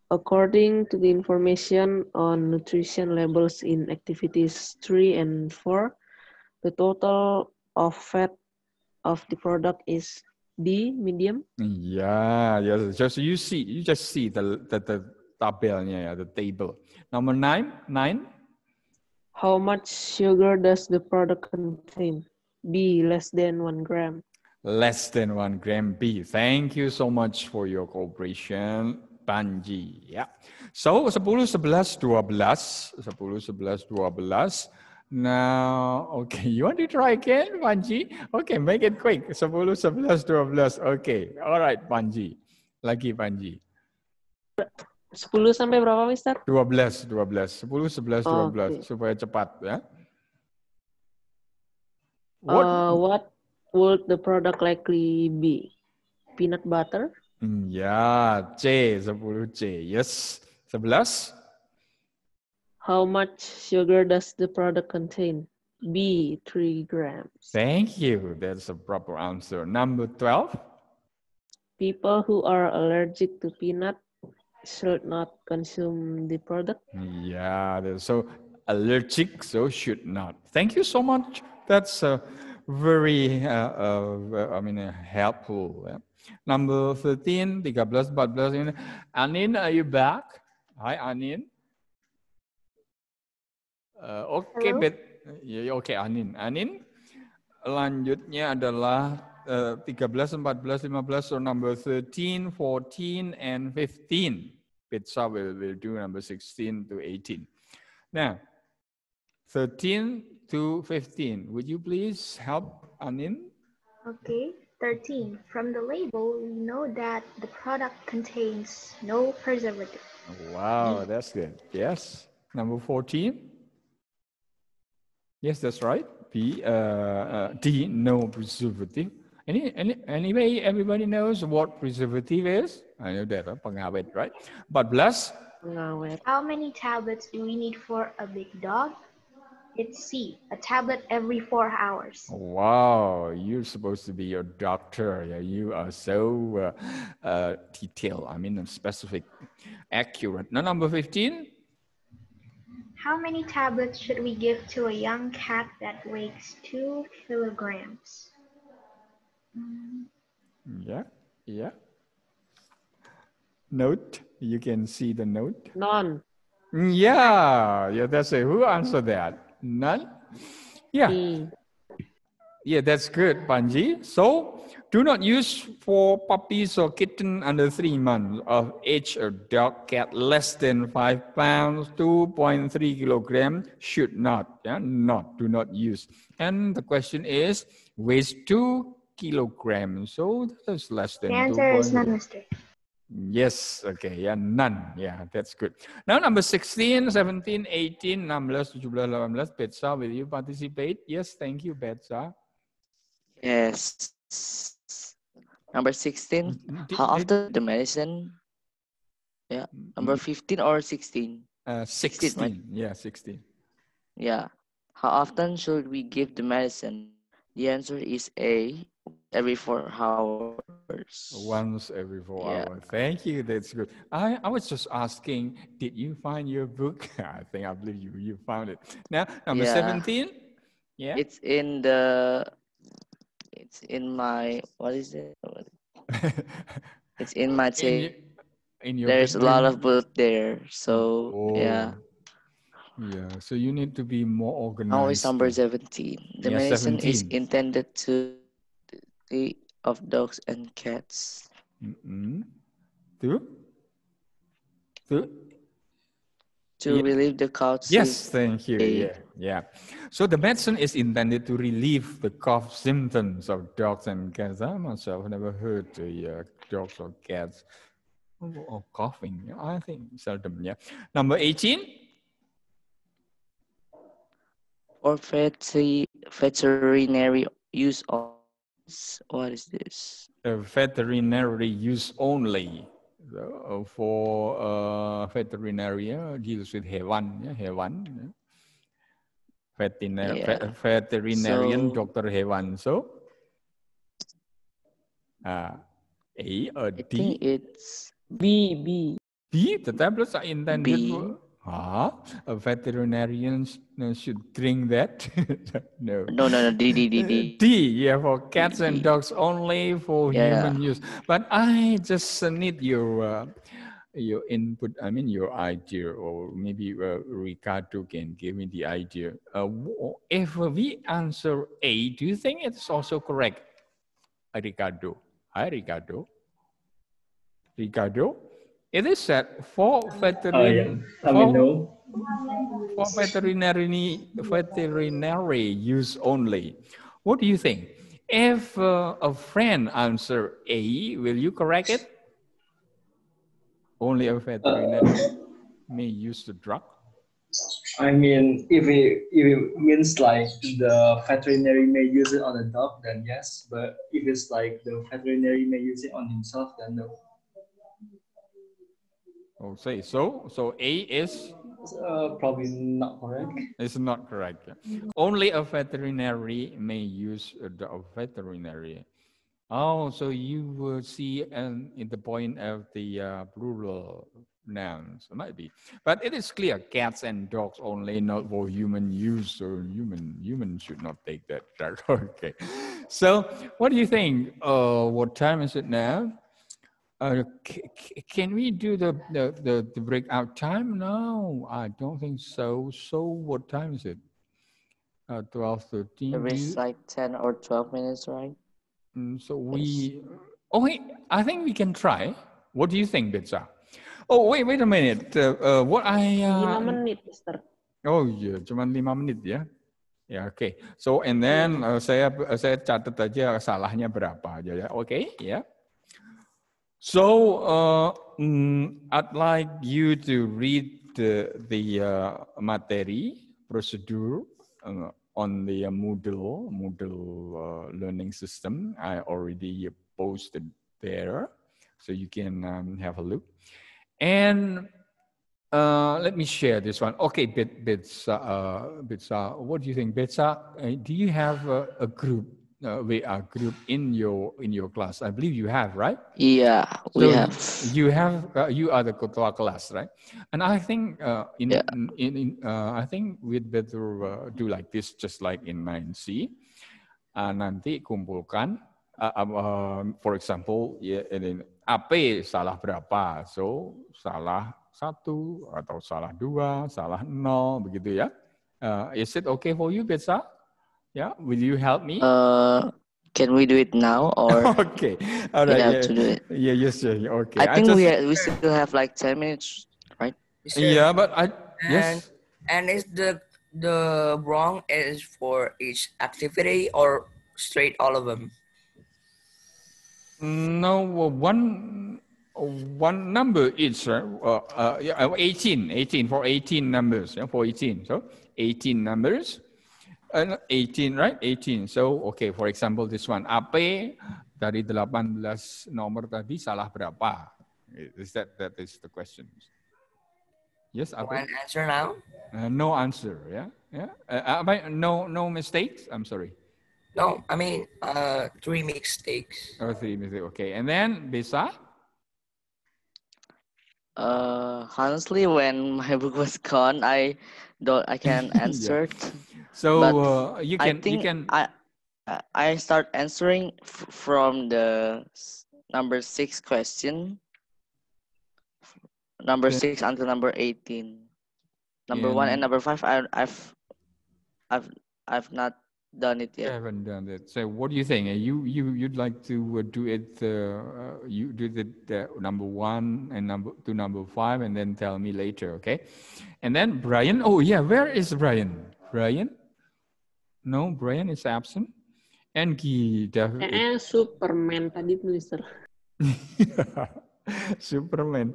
According to the information on nutrition labels in activities three and four, the total of fat of the product is B, medium. Yeah, Yeah. Just you see, you just see the the, the tabelnya, the table. Number nine, nine. How much sugar does the product contain? B. Less than one gram. Less than one gram. B. Thank you so much for your cooperation. Panji. Ya. So 10, 11, 12. 10, 11, 12. Now, okay, you want to try again, Panji? Okay, make it quick. 10, 11, 12. Okay, all right, Panji. Lagi, Panji. 10 sampai berapa, Mister? 12, 12. 10, 11, 12 okay. supaya cepat ya. Eh, what? Uh, what would the product likely be? Peanut butter? Hmm, ya, C, 10C. Yes. 11. How much sugar does the product contain? B, 3 grams. Thank you. That's a proper answer. Number 12. People who are allergic to peanut should not consume the product. Yeah, so allergic, so should not. Thank you so much. That's a very, uh, uh, I mean, uh, helpful. Number 13, 13, 14. Anin, are you back? Hi, Anin. Uh, okay, bet. Yeah, okay, Anin. Anin, lanjutnya adalah uh, 13, 14, 15, so number 13, 14, and 15. Pizza will, will do number 16 to 18. Now, 13 to 15. Would you please help Anin? Okay, 13. From the label, we know that the product contains no preservative. Wow, that's good. Yes. Number 14. Yes, that's right. B, uh, uh, D, no preservative. Any, any, anyway, everybody knows what preservative is. I know that, pengawet, right? But bless. How many tablets do we need for a big dog? It's C, a tablet every four hours. Wow, you're supposed to be a doctor. Yeah, you are so uh, uh, detailed. I mean, specific, accurate. Now, number 15. How many tablets should we give to a young cat that weighs two kilograms? Yeah, yeah. Note, you can see the note. None. Mm, yeah, yeah, that's it. Who answered that? None? Yeah. Yeah, that's good, Panji. So, do not use for puppies or kitten under three months of age a dog cat less than five pounds, 2.3 kilogram should not, yeah, not, do not use. And the question is, weighs two kilograms. So that's less than. The answer is none, Mr. Yes. Okay. Yeah. None. Yeah. That's good. Now number 16, 17, 18, 16, 17, 18. Betsa, will you participate? Yes. Thank you, Betsa. Yes. Number 16, mm, mm, did, how often the medicine? Yeah. Number mm. 15 or 16? Uh, 16. 16 right? Yeah, 16. Yeah. How often should we give the medicine? The answer is A, every four hours. Once every four yeah. hours. Thank you. That's good. I, I was just asking, did you find your book? I think I believe you you found it. Now number yeah. seventeen. Yeah. It's in the it's in my what is it? it's in my tape. In, your There's bedroom. a lot of book there. So oh. yeah. Yeah, so you need to be more organized. Now it's number 17. The yeah, medicine 17. is intended to of dogs and cats. Mm -hmm. Two. Two. To yeah. relieve the cough. Yes, thank you. Yeah, yeah. So the medicine is intended to relieve the cough symptoms of dogs and cats. I myself never heard the uh, dogs or cats or oh, coughing. I think seldom. Yeah. Number eighteen or veterinary use of what is this? A veterinary use only uh, for uh, veterinary uh, use with hewan, yeah, hewan. Yeah. Veterina yeah. veterinarian so, Dr. Hewan. So, uh, A or D? I think it's B, B. B? The tablets are intended B. for Ah, a veterinarian should drink that. no. No, no, no. D, D, D, D. D, yeah, for cats D, D. and dogs only for yeah. human use. But I just need your uh, your input. I mean, your idea, or maybe uh, Ricardo can give me the idea. Uh, if we answer A, do you think it's also correct, Ricardo? Hi, Ricardo. Ricardo. It is said for oh, veterinary, uh, yeah. for, veterinary, veterinary use only. What do you think? If uh, a friend answer A, will you correct it? Only a uh, veterinary uh, may use the drug. I mean, if it, if it means like the veterinary may use it on the dog, then yes. But if it's like the veterinary may use it on himself, then no. Oh, say so. So A is uh, probably not correct. It's not correct. Only a veterinary may use the veterinary. Oh, so you will see um, in the point of the uh, plural nouns. so might be, but it is clear: cats and dogs only, not for human use. So human human should not take that drug. okay. So, what do you think? Uh, what time is it now? Uh, can we do the, the, the, the, breakout time? No, I don't think so. So what time is it? Uh, 12, 13. It is like 10 or 12 minutes, right? Mm, so we, oh wait, I think we can try. What do you think, Bitsa? Oh, wait, wait a minute. Uh, uh, what I... Uh, 5 minutes, Mister. Oh yeah, cuma 5 menit ya. Ya, yeah, oke. Okay. So, and then uh, saya saya catat aja salahnya berapa aja ya. Oke, okay, ya. Yeah. So uh, mm, I'd like you to read the, the uh, materi procedure uh, on the uh, Moodle Moodle uh, learning system. I already posted there, so you can um, have a look. And uh, let me share this one. Okay, Betsa, Betsa, what do you think, Betsa? do you have a, a group uh, WA group in your in your class. I believe you have, right? Yeah, we have. You have uh, you are the ketua class, right? And I think uh, in, yeah. in, in uh, I think we'd better uh, do like this, just like in 9C. Uh, nanti kumpulkan, uh, um, um, for example, yeah, in AP salah berapa? So salah satu atau salah dua, salah nol, begitu ya. Uh, is it okay for you, Betsa? Yeah, will you help me? Uh, can we do it now or? okay, all right. yeah. to do it. Yeah, yes, yes. Okay. I think I just... we we still have like ten minutes, right? Yeah, but I and, yes. And is the the wrong is for each activity or straight all of them? No, one one number each, uh, uh, 18, 18 for 18 numbers, yeah, for 18. So 18 numbers. Uh, 18 right 18 so okay for example this one AP dari 18 nomor tadi salah berapa is that that is the question yes AP? Want answer now uh, no answer yeah yeah uh, I, no no mistakes i'm sorry no i mean uh three mistakes oh three mistakes okay and then bisa uh honestly when my book was gone i don't i can answer yeah. So uh, you can I you can I I start answering from the number six question. Number yeah. six until number eighteen. Number yeah. one and number five. I, I've I've I've not done it yet. I haven't done it. So what do you think? You you you'd like to uh, do it? Uh, uh, you do the uh, number one and number to number five, and then tell me later, okay? And then Brian. Oh yeah, where is Brian? Brian. No, Brian is absent. Enki David. Eh, eh, Superman tadi Mister. Superman.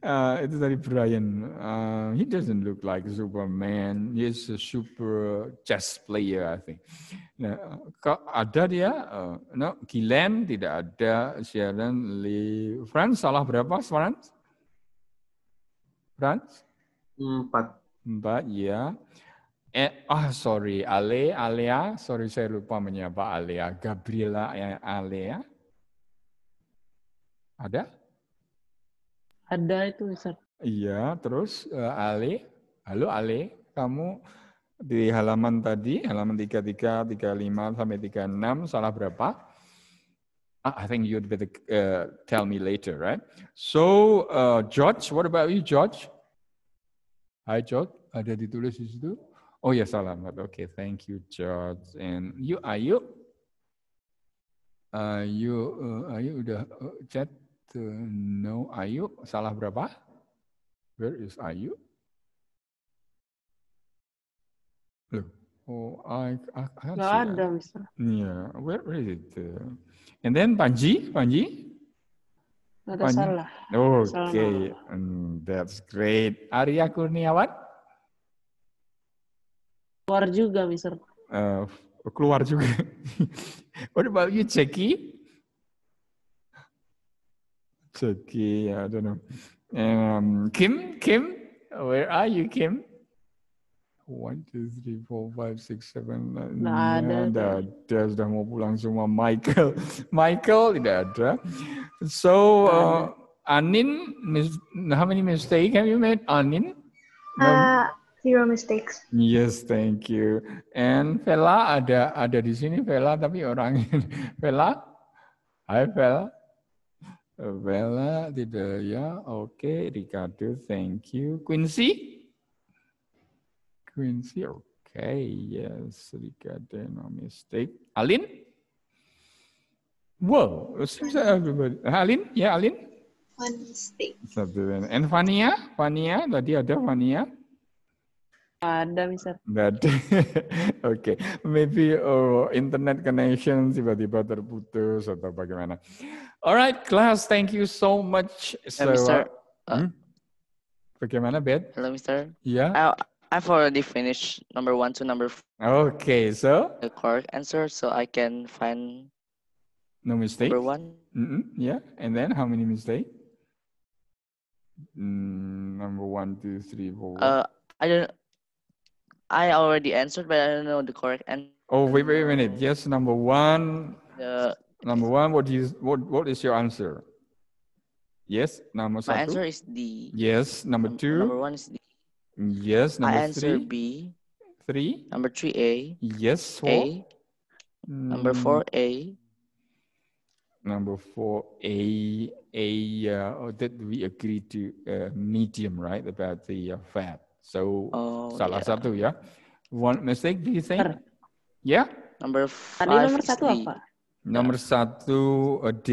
Uh, itu dari Brian. Uh, he doesn't look like Superman. He's a super chess player, I think. Nah, ada dia? Uh, no, Gilen tidak ada. Sharon Lee. Franz salah berapa, Franz? Franz? Empat. Empat, ya. Yeah. Eh, oh, sorry, Ale, Alea, sorry saya lupa menyapa Alea, Gabriela eh, Alea. Ada? Ada itu, Ustaz. Iya, terus uh, Ale, halo Ale, kamu di halaman tadi, halaman 33, 35 sampai 36 salah berapa? Ah, I think you'd better uh, tell me later, right? So, uh, George, what about you, George? Hi, George. Ada ditulis di situ? Oh ya salam. Oke, okay, thank you George. And you Ayu? Ayu, uh, Ayu udah uh, chat? Uh, no Ayu, salah berapa? Where is Ayu? Look. Oh, I, I, I Gak ada, Mister. Yeah, where is it? Uh, and then Panji, Panji? Tidak salah. Oke, okay. that's great. Arya Kurniawan? Keluar juga, Mister. Uh, keluar juga. What about you, Jackie? Jackie, I don't know. Um, Kim, Kim, where are you, Kim? One, two, three, four, five, six, seven. Nah, ada. Ada, ada. Sudah mau pulang semua. Michael, Michael tidak ada. So, uh, Anin, how many mistake have you made, Anin? Uh, Zero mistakes. Yes, thank you. And Vela ada ada di sini Vela tapi orang Vela. Hi Vela. Vela tidak ya. Oke, okay. Ricardo, thank you. Quincy? Quincy, oke. Okay. Yes, Ricardo, no mistake. Alin? Wow, seems everybody. Alin? Ya, yeah, Alin? One mistake. And Fania? Fania, tadi ada Fania? ada Mister. nggak ada oke okay. maybe oh, internet connection tiba-tiba terputus atau bagaimana alright class thank you so much so, uh, Mister, hmm? bagaimana Bed? hello Mister yeah I've already finished number one to number four. Okay, so the correct answer, so I can find no mistake. Number one. Mm -hmm, yeah, and then how many mistake? Mm, number one, two, three, four. Uh, I don't. I already answered, but I don't know the correct answer. Oh, wait, wait a minute. Yes, number one. Uh, number one, what is what what is your answer? Yes, number My satu. answer is D. Yes, number two. Number one is D. Yes, number I answer three. B. Three. Number three A. Yes, four. A. Number four mm. A. Number four A. A. Uh, oh, did we agree to uh, medium, right? About the uh, fat. So oh, salah yeah. satu ya. One mistake, do you think? Ter. Yeah. Number five. Tadi nomor satu D. apa? Nomor yeah. satu uh, D,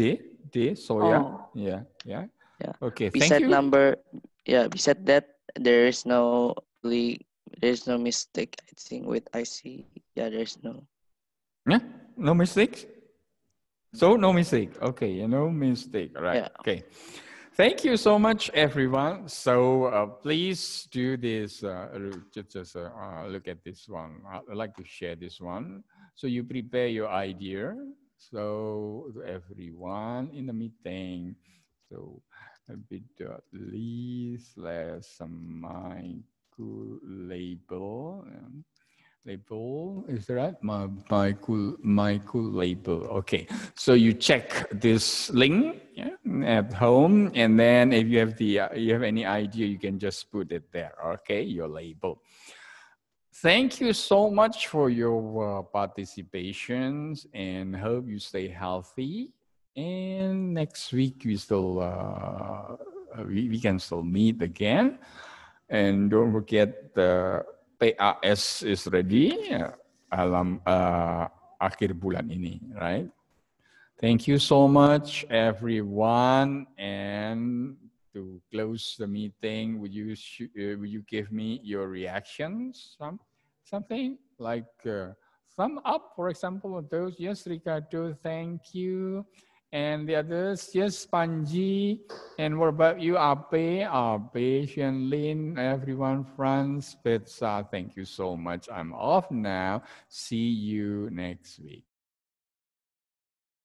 D so ya. Oh. ya, ya, ya. yeah. Okay, thank you. number, yeah. Beside that, there is no really, there is no mistake. I think with IC, yeah, there is no. Yeah, no mistake. So no mistake. Okay, ya, no mistake. All right. Yeah. Okay. Thank you so much, everyone. So uh, please do this. Uh, just, just uh, uh, look at this one. I'd like to share this one. So you prepare your idea. So everyone in the meeting. So a bit at uh, least less some my good label. And label is that right my michael michael label okay so you check this link yeah, at home and then if you have the uh, you have any idea you can just put it there okay your label thank you so much for your uh, participations and hope you stay healthy and next week we still uh, we, we can still meet again and don't forget the TAS is ready alam uh, akhir bulan ini, right? Thank you so much, everyone. And to close the meeting, would you uh, would you give me your reactions? Some something like uh, thumb up, for example, those. Yes, Ricardo, thank you and the others just spongy. And what about you, Ape? Ape, Lin? everyone, friends, Pizza. Thank you so much. I'm off now. See you next week.